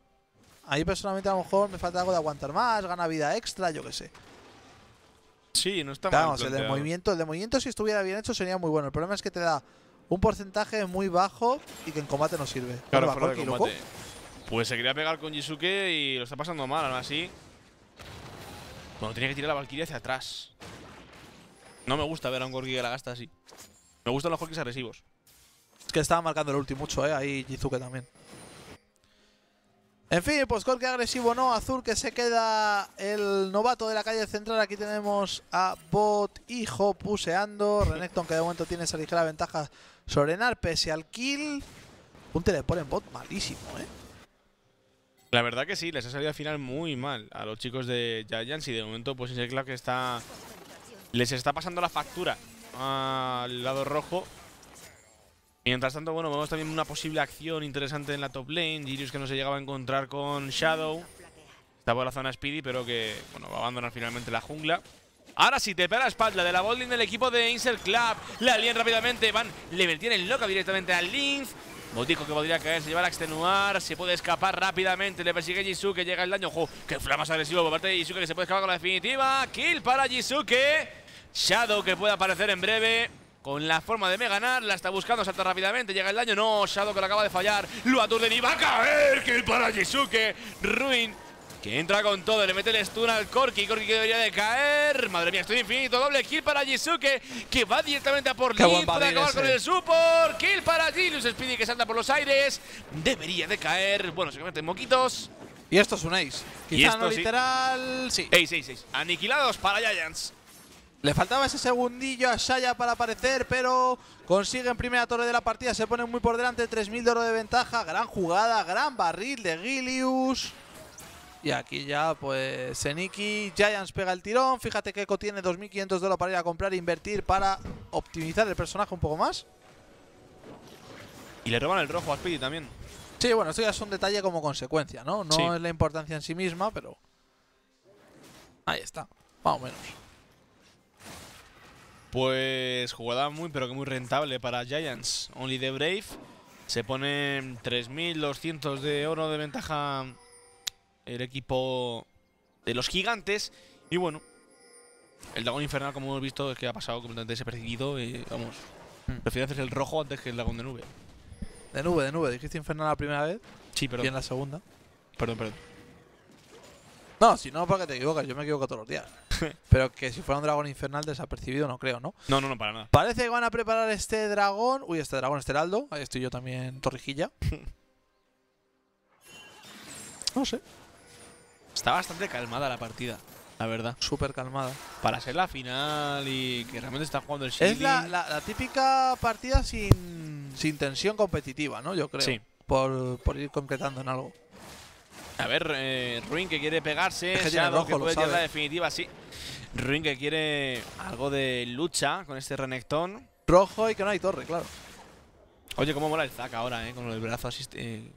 Ahí personalmente a lo mejor me falta algo de aguantar más, gana vida extra, yo qué sé. Sí, no está mal. el de movimiento, el movimiento si estuviera bien hecho sería muy bueno. El problema es que te da un porcentaje muy bajo y que en combate no sirve. Claro, fuera de combate. Pues se quería pegar con Jisuke y lo está pasando mal, aún así. Bueno, tenía que tirar la Valkyria hacia atrás. No me gusta ver a un Gorky que la gasta así. Me gustan los Gorgis agresivos. Es que estaba marcando el ulti mucho, eh. Ahí Jizuke también. En fin, pues que agresivo no, azul que se queda el novato de la calle central. Aquí tenemos a Bot Hijo puseando. Renekton que de momento tiene esa ligera ventaja sobre Narpes y al kill. Un teleport en bot malísimo, ¿eh? La verdad que sí, les ha salido al final muy mal a los chicos de Giants y de momento pues es claro que está... Les está pasando la factura al lado rojo Mientras tanto, bueno, vemos también una posible acción interesante en la top lane. Girius que no se llegaba a encontrar con Shadow. Está por la zona Speedy, pero que, bueno, va a abandonar finalmente la jungla. Ahora sí, te pega la espalda de la botlane del equipo de Insert Club. La alien rápidamente, van, le el loca directamente a Linz. Botico que podría caer, se lleva a extenuar, se puede escapar rápidamente, le persigue Jisuke, llega el daño. ¡Qué flamas agresivo por parte de Jisuke que se puede escapar con la definitiva! ¡Kill para Jisuke! Shadow que puede aparecer en breve con la forma de me ganar. La está buscando, salta rápidamente, llega el daño. No, Shadow que lo acaba de fallar. Lo aturden y va a caer. Que para Jisuke. Ruin que entra con todo, le mete el stun al Corki, corky que debería de caer, madre mía, estoy infinito, doble kill para Jisuke, que va directamente a por Lee para acabar con el support, kill para Gilius, Speedy que salta por los aires, debería de caer, bueno, se meten moquitos. Y esto es un ace, quizá no literal, sí. Ace, aniquilados para Giants. Le faltaba ese segundillo a Shaya para aparecer, pero consigue en primera torre de la partida. Se pone muy por delante, 3.000 de oro de ventaja. Gran jugada, gran barril de Gilius. Y aquí ya, pues, Seniki, Giants pega el tirón. Fíjate que Eco tiene 2.500 de oro para ir a comprar e invertir para optimizar el personaje un poco más. Y le roban el rojo a Speedy también. Sí, bueno, esto ya es un detalle como consecuencia, ¿no? No es la importancia en sí misma, pero... Ahí está, más o menos. Pues jugada muy pero que muy rentable para Giants. Only the Brave se pone 3.200 de oro de ventaja el equipo de los gigantes. Y bueno, el dragón infernal, como hemos visto, es que ha pasado completamente desapercibido. Y vamos, hmm. prefiero hacer el rojo antes que el dragón de nube. De nube, de nube. Dijiste infernal la primera vez. Sí, pero Y en la segunda. Perdón, perdón. No, si no, para que te equivocas. Yo me equivoco todos los días. Pero que si fuera un dragón infernal desapercibido, no creo, ¿no? No, no, no, para nada. Parece que van a preparar este dragón. Uy, este dragón, es este heraldo. Ahí estoy yo también, torrijilla. no sé. Está bastante calmada la partida, la verdad. Súper calmada. Para ser la final y que realmente está jugando el Shield. Es la, típica partida sin, tensión competitiva, ¿no? Yo creo. Por, por ir completando en algo. A ver, eh, Ruin que quiere pegarse. que puede la definitiva, sí. Ruin que quiere algo de lucha con este Renekton. Rojo y que no hay torre, claro. Oye, cómo mola el Zack ahora, eh, con el brazo así eh,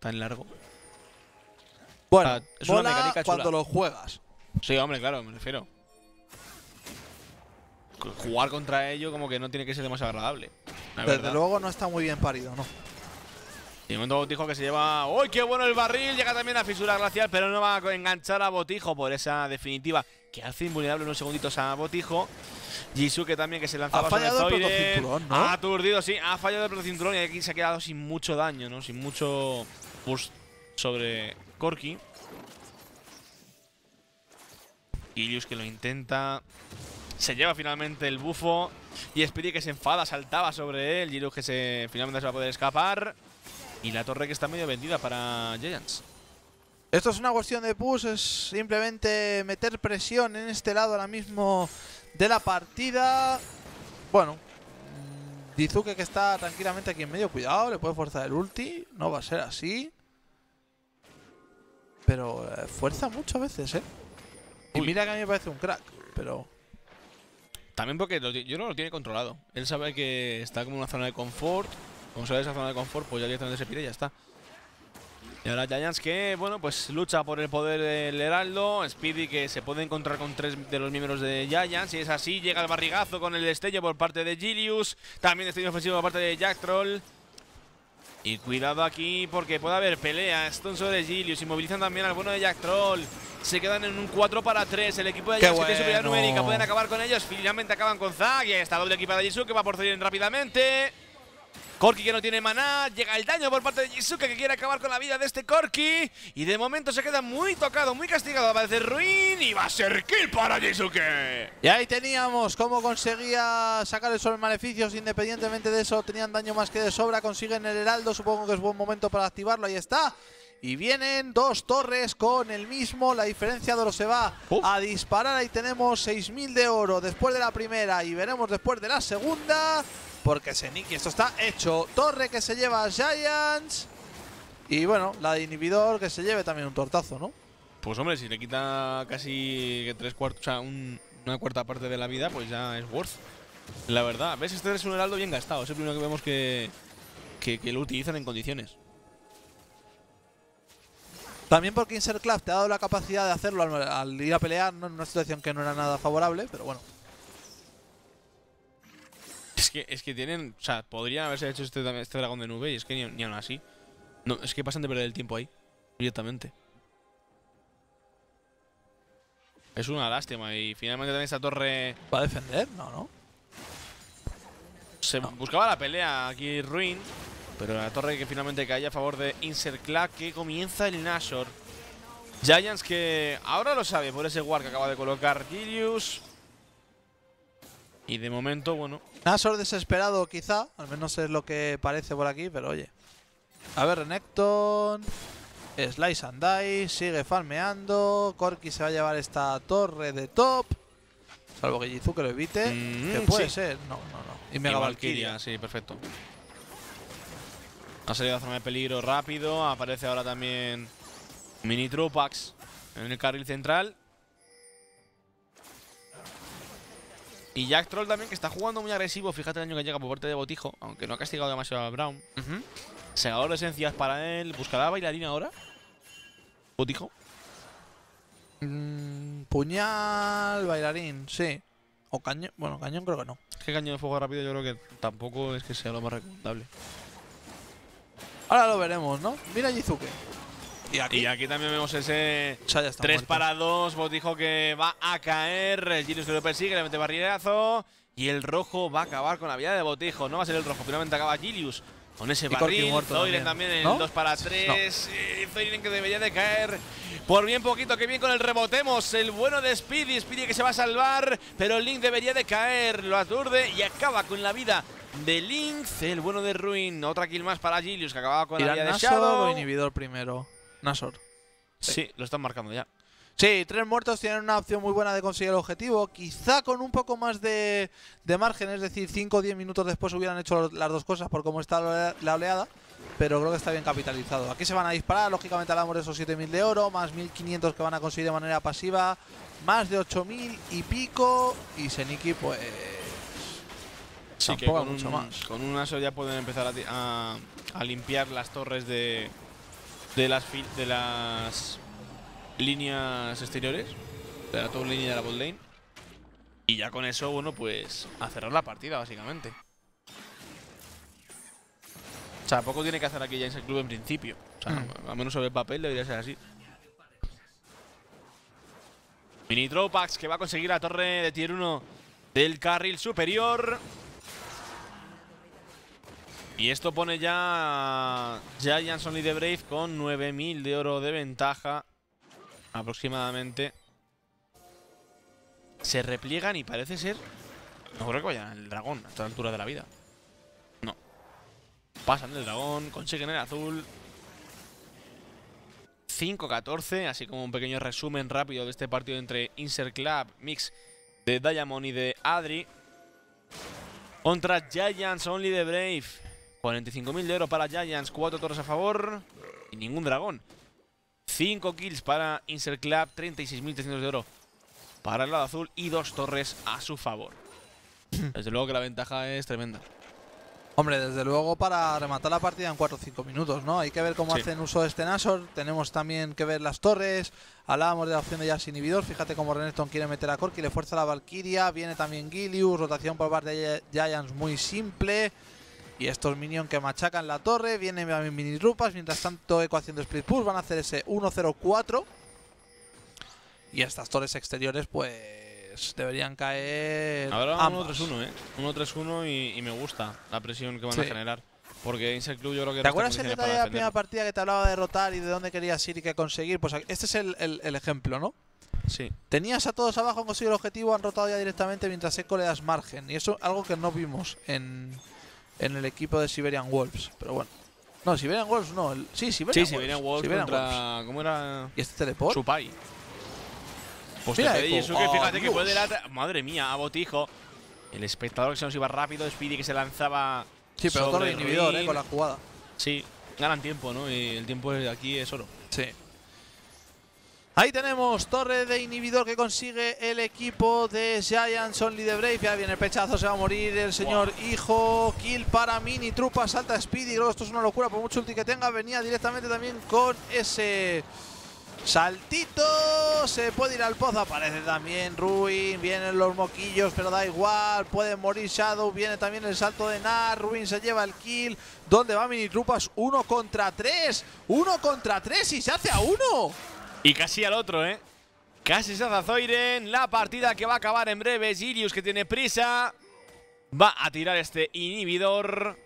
tan largo. Bueno, ah, es una mecánica cuando lo juegas. Sí, hombre, claro, me refiero. Jugar contra ello como que no tiene que ser demasiado agradable. Desde luego no está muy bien parido, ¿no? momento, Botijo que se lleva... ¡Uy, qué bueno el barril! Llega también a fisura glacial, pero no va a enganchar a Botijo por esa definitiva que hace invulnerable unos segunditos a Botijo. Jisuke también que se lanzaba ha fallado el cinturón, ¿no? Ha aturdido, sí, ha fallado el protocinturón y aquí se ha quedado sin mucho daño, ¿no? Sin mucho push sobre corky Ilius que lo intenta. Se lleva finalmente el bufo. Y Speedy que se enfada, saltaba sobre él. Ilius que se, finalmente se va a poder escapar. Y la torre que está medio vendida para Giants. Esto es una cuestión de push, es simplemente meter presión en este lado ahora mismo de la partida. Bueno, mm, Dizuke que está tranquilamente aquí en medio, cuidado, le puede forzar el ulti, no va a ser así. Pero eh, fuerza muchas veces, ¿eh? Y mira que a mí me parece un crack, pero... También porque yo no lo tiene controlado. Él sabe que está como en una zona de confort, como sale esa zona de confort, pues ya directamente se pide ya está. Y ahora Giants que, bueno, pues lucha por el poder del Heraldo. Speedy que se puede encontrar con tres de los miembros de Giants. Y es así, llega el barrigazo con el destello por parte de Gilius. También destello ofensivo por parte de Jack Troll. Y cuidado aquí porque puede haber pelea. Stone sobre Gilius. Inmovilizan también al bueno de Jack Troll. Se quedan en un 4 para 3. El equipo de tiene numérica. Pueden acabar con ellos. Finalmente acaban con Zag. Y está doble equipo de Jisoo que va por salir rápidamente. Corki que no tiene maná, llega el daño por parte de Jisuke, que quiere acabar con la vida de este Corki. Y de momento se queda muy tocado, muy castigado. Aparece Ruin y va a ser kill para Jisuke. Y ahí teníamos cómo conseguía sacar el maleficios. Independientemente de eso, tenían daño más que de sobra. Consiguen el heraldo, supongo que es buen momento para activarlo. Ahí está. Y vienen dos torres con el mismo. La diferencia de oro se va a disparar. Ahí tenemos 6.000 de oro después de la primera y veremos después de la segunda. Porque Niki, esto está hecho. Torre que se lleva a Giants. Y bueno, la de inhibidor que se lleve también un tortazo, ¿no? Pues hombre, si le quita casi tres cuartos, o una cuarta parte de la vida, pues ya es worth. La verdad, ves, este es un heraldo bien gastado. Es el primero que vemos que lo utilizan en condiciones. También porque Insert te ha dado la capacidad de hacerlo al, ir a pelear, en una situación que no era nada favorable, pero bueno. Es que, es que tienen. O sea, podrían haberse hecho este, este dragón de nube y es que ni, ni aún así. No, es que pasan de perder el tiempo ahí. Directamente. Es una lástima y finalmente también esta torre... ¿Va a defender? No, ¿no? Se no. buscaba la pelea aquí Ruin, pero la torre que finalmente cae a favor de Insercla que comienza el Nashor. Giants que ahora lo sabe por ese guard que acaba de colocar Gilius. Y de momento, bueno. Nashor desesperado quizá, al menos es lo que parece por aquí, pero oye. A ver, Renekton. Slice and die, sigue farmeando. Corky se va a llevar esta torre de top. Salvo que Jizu lo evite. Mm, que puede ser. No, no, no. Y Mega Valkyria, sí, perfecto. Ha salido a zona de peligro rápido. Aparece ahora también Mini Trupax en el carril central. Y Jack Troll también, que está jugando muy agresivo. Fíjate el año que llega por parte de Botijo, aunque no ha castigado demasiado a Brown. Segador de esencias para él. ¿Buscará bailarín ahora? Botijo. Mm, puñal, bailarín, sí. O cañón. Bueno, cañón creo que no. Es que cañón de fuego rápido yo creo que tampoco es que sea lo más recomendable. Ahora lo veremos, ¿no? Mira Jizuke. Y aquí, aquí también vemos ese 3 para 2. Botijo, que va a caer. El Girius lo persigue, le mete barrierazo. Y el rojo va a acabar con la vida de Botijo. No va a ser el rojo. Finalmente acaba Gilius con ese barril. también. en el 2 para 3. No. Eh, que debería de caer por bien poquito. Que bien con el rebotemos. El bueno de Speedy. Speedy que se va a salvar. Pero el Link debería de caer. Lo aturde y acaba con la vida de Lynx, el bueno de Ruin. Otra kill más para Gilius que acababa con la de Shadow. o inhibidor primero? Nasor. Sí. lo están marcando ya. Sí, tres muertos tienen una opción muy buena de conseguir el objetivo. Quizá con un poco más de, margen, es decir, 5 o 10 minutos después hubieran hecho las dos cosas por cómo está la oleada. Pero creo que está bien capitalizado. Aquí se van a disparar, lógicamente hablamos de esos 7.000 de oro, más 1.500 que van a conseguir de manera pasiva, más de 8.000 y pico. Y Seniki, pues con un, más. ya pueden empezar a, limpiar las torres de, las, de las líneas exteriores, de la top línea de la bot lane. Y ya con eso, bueno, pues a cerrar la partida, básicamente. O sea, poco tiene que hacer aquí en el club en principio. O sea, mm. a menos sobre el papel debería ser así. Mini Tropax que va a conseguir la torre de tier 1 del carril superior. Y esto pone ya Giants Only the Brave con 9000 de oro de ventaja aproximadamente. Se repliegan y parece ser... No creo que vayan el dragón a esta altura de la vida. No. Pasan el dragón, consiguen el azul. 5-14, así como un pequeño resumen rápido de este partido entre Insert Club, Mix de Diamond y de Adri. Contra Giants Only the Brave. 45.000 de oro para Giants, 4 torres a favor y ningún dragón. 5 kills para Insert Club, 36.300 de oro para el lado azul y dos torres a su favor. Desde luego que la ventaja es tremenda. Hombre, desde luego para rematar la partida en 4 o 5 minutos, ¿no? Hay que ver cómo hacen uso de este Nashor, tenemos también que ver las torres, hablábamos de la opción de Jazz Inhibidor, fíjate cómo Renekton quiere meter a Corki, le fuerza la Valkyria, viene también Gilius, rotación por parte de Giants muy simple, y estos minions que machacan la torre, vienen a mis mini rupas. Mientras tanto, Eco haciendo split push, van a hacer ese 1-0-4. Y estas torres exteriores, pues deberían caer. Ahora 1-3-1, ¿eh? 1-3-1 y, y, me gusta la presión que van a generar. Porque Insect Club yo creo que... ¿Te acuerdas el detalle de la primera partida que te hablaba de rotar y de dónde querías ir y qué conseguir? Pues este es el, ejemplo, ¿no? Sí. Tenías a todos abajo, han conseguido el objetivo, han rotado ya directamente mientras Eco le das margen. Y eso es algo que no vimos en, en el equipo de Siberian Wolves. Pero bueno. No, Siberian Wolves no. sí, Siberian, sí, Wolves. Siberian Wolves. ¿Cómo era? ¿Y este teleport? Supai. Pues Mira, eso que puede ¡oh! Madre mía, a botijo. El espectador que se nos iba rápido, Speedy que se lanzaba. Sí, pero inhibidor, eh, con la jugada. Sí, ganan tiempo, ¿no? Y el tiempo aquí es oro. Sí. Ahí tenemos torre de inhibidor que consigue el equipo de Giants Only the Brave. Ya viene el pechazo, se va a morir el señor Hijo. Kill para Mini Trupa, salta Speedy. esto es una locura, por mucho ulti que tenga. Venía directamente también con ese saltito. Se puede ir al pozo, aparece también Ruin. Vienen los moquillos, pero da igual. Puede morir Shadow. Viene también el salto de Nar. Ruin se lleva el kill. ¿Dónde va Mini Trupas? Uno contra tres. Uno contra tres y se hace a uno. Y casi al otro, ¿eh? Casi se hace Zoiren. La partida que va a acabar en breve. Sirius que tiene prisa. Va a tirar este inhibidor.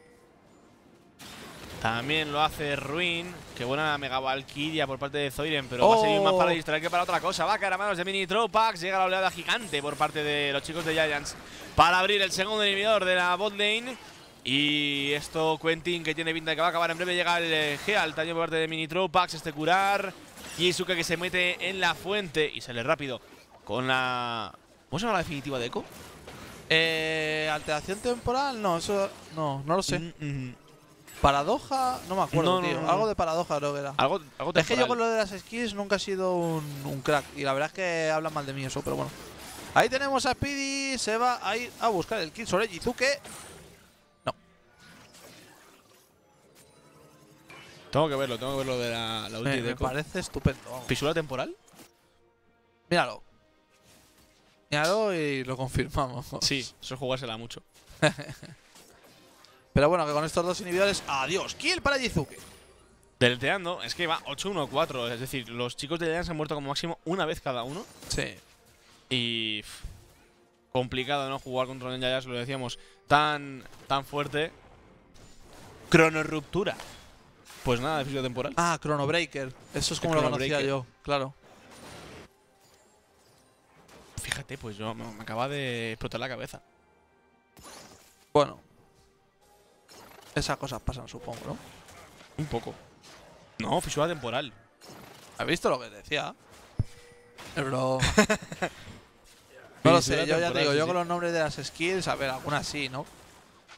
También lo hace Ruin. Qué buena mega Valkyria por parte de Zoiren, pero va a seguir más para oh. distraer que para otra cosa. Va a caer a manos de Mini Tropax. Llega la oleada gigante por parte de los chicos de Giants para abrir el segundo inhibidor de la bot lane. Y esto Quentin, que tiene pinta que va a acabar en breve, llega el eh, Geal también por parte de Mini Tropax. Este curar. Yzuke que se mete en la fuente y sale rápido con la... ¿Cómo se llama la definitiva de Eco? Eh, ¿Alteración temporal? No, eso... No, no lo sé. Mm, mm. ¿Paradoja? No me acuerdo, tío. algo de paradoja creo que era. Algo, es que yo con lo de las skills nunca he sido un, crack. Y la verdad es que hablan mal de mí eso, pero bueno. Ahí tenemos a Speedy. Se va a ir a buscar el kill sobre Jizuke. Tengo que verlo, tengo que verlo de la, la me, parece estupendo. ¿Pisura temporal? Míralo. Míralo y lo confirmamos. Sí, eso es jugársela mucho. Pero bueno, que con estos dos inhibidores. ¡Adiós! Kill para Jizuke. Deleteando, es que va 8-1-4. Es decir, los chicos de la se han muerto como máximo una vez cada uno. Sí. Y. complicado, ¿no? Jugar contra un Yayas, lo decíamos, tan, tan fuerte. Cronorruptura. Pues nada, de temporal. Ah, Chrono Breaker. Eso es como lo conocía yo, claro. Fíjate, pues yo me, acaba de explotar la cabeza. Bueno. Esas cosas pasan, supongo, ¿no? Un poco. No, fisura temporal. ¿Has visto lo que decía? Pero no lo sé, yo ya te digo, yo con los nombres de las skills, a ver, algunas sí, ¿no?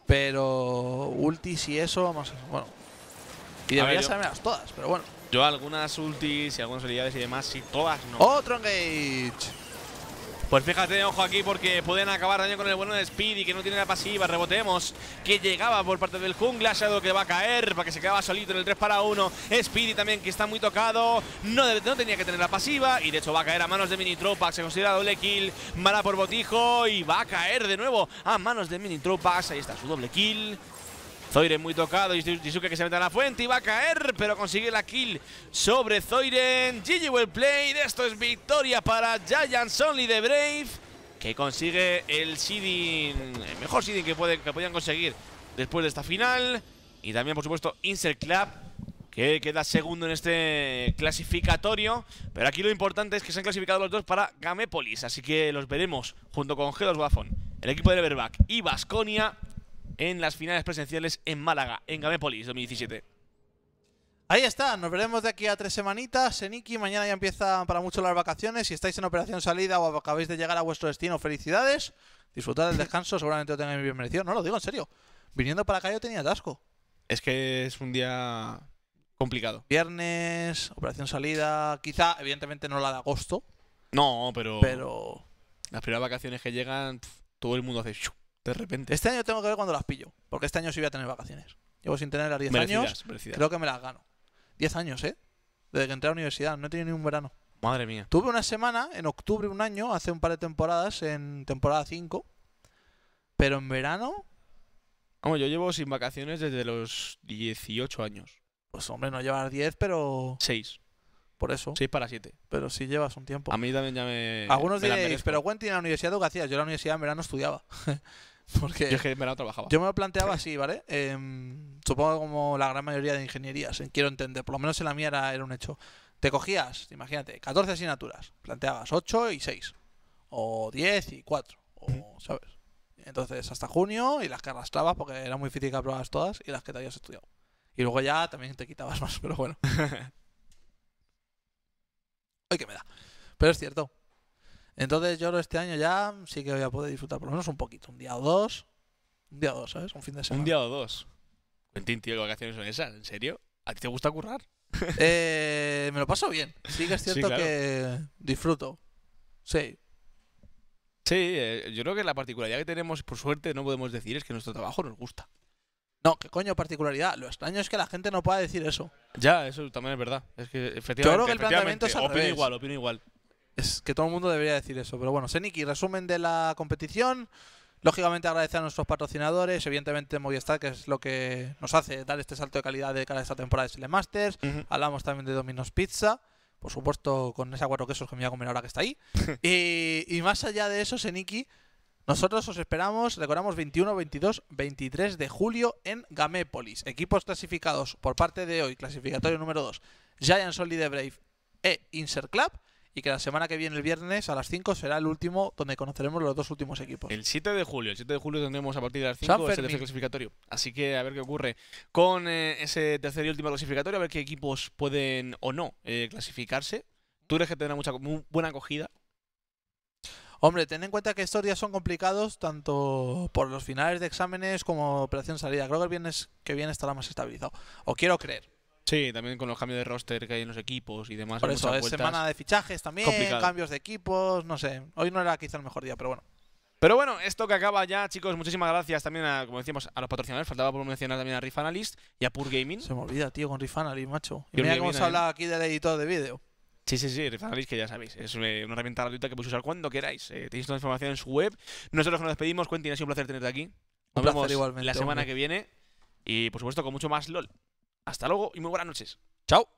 Pero ultis y eso, vamos a, bueno, y debería saberlas todas, pero bueno. Yo algunas ultis y algunas habilidades y demás, sí, todas no. ¡Otro engage! Pues fíjate, ojo aquí, porque pueden acabar daño con el bueno de Speedy, que no tiene la pasiva. Rebotemos, que llegaba por parte del jungla. Shadow que va a caer, para que se quedaba solito en el 3 para 1. Speedy también, que está muy tocado. No, no tenía que tener la pasiva. Y de hecho va a caer a manos de Mini Tropax. Se considera doble kill. Mala por botijo. Y va a caer de nuevo a manos de Mini Tropax. Ahí está su doble kill. Zoire muy tocado, Jisuke que se mete a la fuente y va a caer, pero consigue la kill sobre Zoiren. GG well played, esto es victoria para Giants Only de Brave, que consigue el seeding, el mejor seeding que, puede, que podían conseguir después de esta final. Y también, por supuesto, Insert Club, que queda segundo en este clasificatorio. Pero aquí lo importante es que se han clasificado los dos para Gamepolis, así que los veremos junto con Gelos Wafon, el equipo de Everback y Vasconia, en las finales presenciales en Málaga, en Gamépolis 2017. Ahí está, nos veremos de aquí a tres semanitas. En mañana ya empiezan para mucho las vacaciones. Si estáis en operación salida o acabáis de llegar a vuestro destino, felicidades. Disfrutad del descanso, seguramente lo tengáis bien merecido. No lo digo en serio. Viniendo para acá yo tenía atasco. Es que es un día complicado. Viernes, operación salida, quizá, evidentemente no la de agosto. No, pero. Pero. Las primeras vacaciones que llegan, todo el mundo hace. De repente. Este año tengo que ver cuando las pillo. Porque este año sí voy a tener vacaciones. Llevo sin tenerlas 10 años. Creo que me las gano. 10 años, ¿eh? Desde que entré a la universidad. No he tenido ni un verano. Madre mía. Tuve una semana, en octubre, un año, hace un par de temporadas, en temporada 5. Pero en verano. como yo llevo sin vacaciones desde los 18 años. Pues hombre, no llevas 10, pero. 6. Por eso. sí para siete Pero si llevas un tiempo. A mí también ya me. Algunos me diréis, pero Gwen ¿En la universidad de hacías. Yo en la universidad en verano estudiaba. Porque yo en verano trabajaba. Yo me lo planteaba así, ¿vale? Em, supongo como la gran mayoría de ingenierías, eh, quiero entender. Por lo menos en la mía era, un hecho. Te cogías, imagínate, 14 asignaturas. Planteabas 8 y 6. O 10 y 4. O, ¿sabes? Entonces, hasta junio y las que arrastrabas, porque era muy difícil que todas y las que te habías estudiado. Y luego ya también te quitabas más, pero bueno. hoy que me da. Pero es cierto. Entonces yo este año ya sí que voy a poder disfrutar por lo menos un poquito, un día o dos. Un día o dos, ¿sabes? Un fin de semana. Un día o dos. tío, vacaciones son esas? ¿En serio? ¿A ti te gusta currar? eh, me lo paso bien. Sí que es cierto que disfruto. Sí. Sí, eh, yo creo que la particularidad que tenemos, por suerte, no podemos decir es que nuestro trabajo nos gusta. No, ¿qué coño particularidad? Lo extraño es que la gente no pueda decir eso. Ya, eso también es verdad. Es que efectivamente, Yo creo que el planteamiento es al opino igual, opino igual. Es que todo el mundo debería decir eso. Pero bueno, Seniki, resumen de la competición. Lógicamente agradecer a nuestros patrocinadores, evidentemente Movistar, que es lo que nos hace dar este salto de calidad de cara a esta temporada de Sele Masters. Hablamos también de Domino's Pizza, por supuesto con esa cuatro quesos que me voy a comer ahora que está ahí. y, y, más allá de eso, Seniki, nosotros os esperamos, recordamos, 21, 22, 23 de julio en Gamépolis. Equipos clasificados por parte de hoy, clasificatorio número 2, Giants Solid Brave e Insert Club y que la semana que viene, el viernes, a las 5 será el último donde conoceremos los dos últimos equipos. El 7 de julio, el 7 de julio tendremos a partir de las 5 el clasificatorio. Así que a ver qué ocurre con eh, ese tercer y último clasificatorio, a ver qué equipos pueden o no eh, clasificarse. Tú eres que tendrá mucha buena acogida Hombre, ten en cuenta que estos días son complicados tanto por los finales de exámenes como operación salida. Creo que el viernes que viene estará más estabilizado. O quiero creer. Sí, también con los cambios de roster que hay en los equipos y demás. Por eso, es semana de fichajes también, cambios de equipos, no sé. Hoy no era quizá el mejor día, pero bueno. Pero bueno, esto que acaba ya, chicos, muchísimas gracias también, a, como decimos, a los patrocinadores. Faltaba por mencionar también a Riff Analyst y a Pur Gaming. Se me olvida, tío, con Riff Analyst, macho. Y mira que hemos hablado aquí del editor de vídeo. Sí, sí, sí, que ya sabéis, es eh, una herramienta gratuita que podéis usar cuando queráis. Eh, tenéis toda la información en su web. Nosotros nos despedimos. Quentin, ha sido un placer tenerte aquí. Nos vemos la semana que viene. Y, por supuesto, con mucho más LOL. Hasta luego y muy buenas noches. Chao.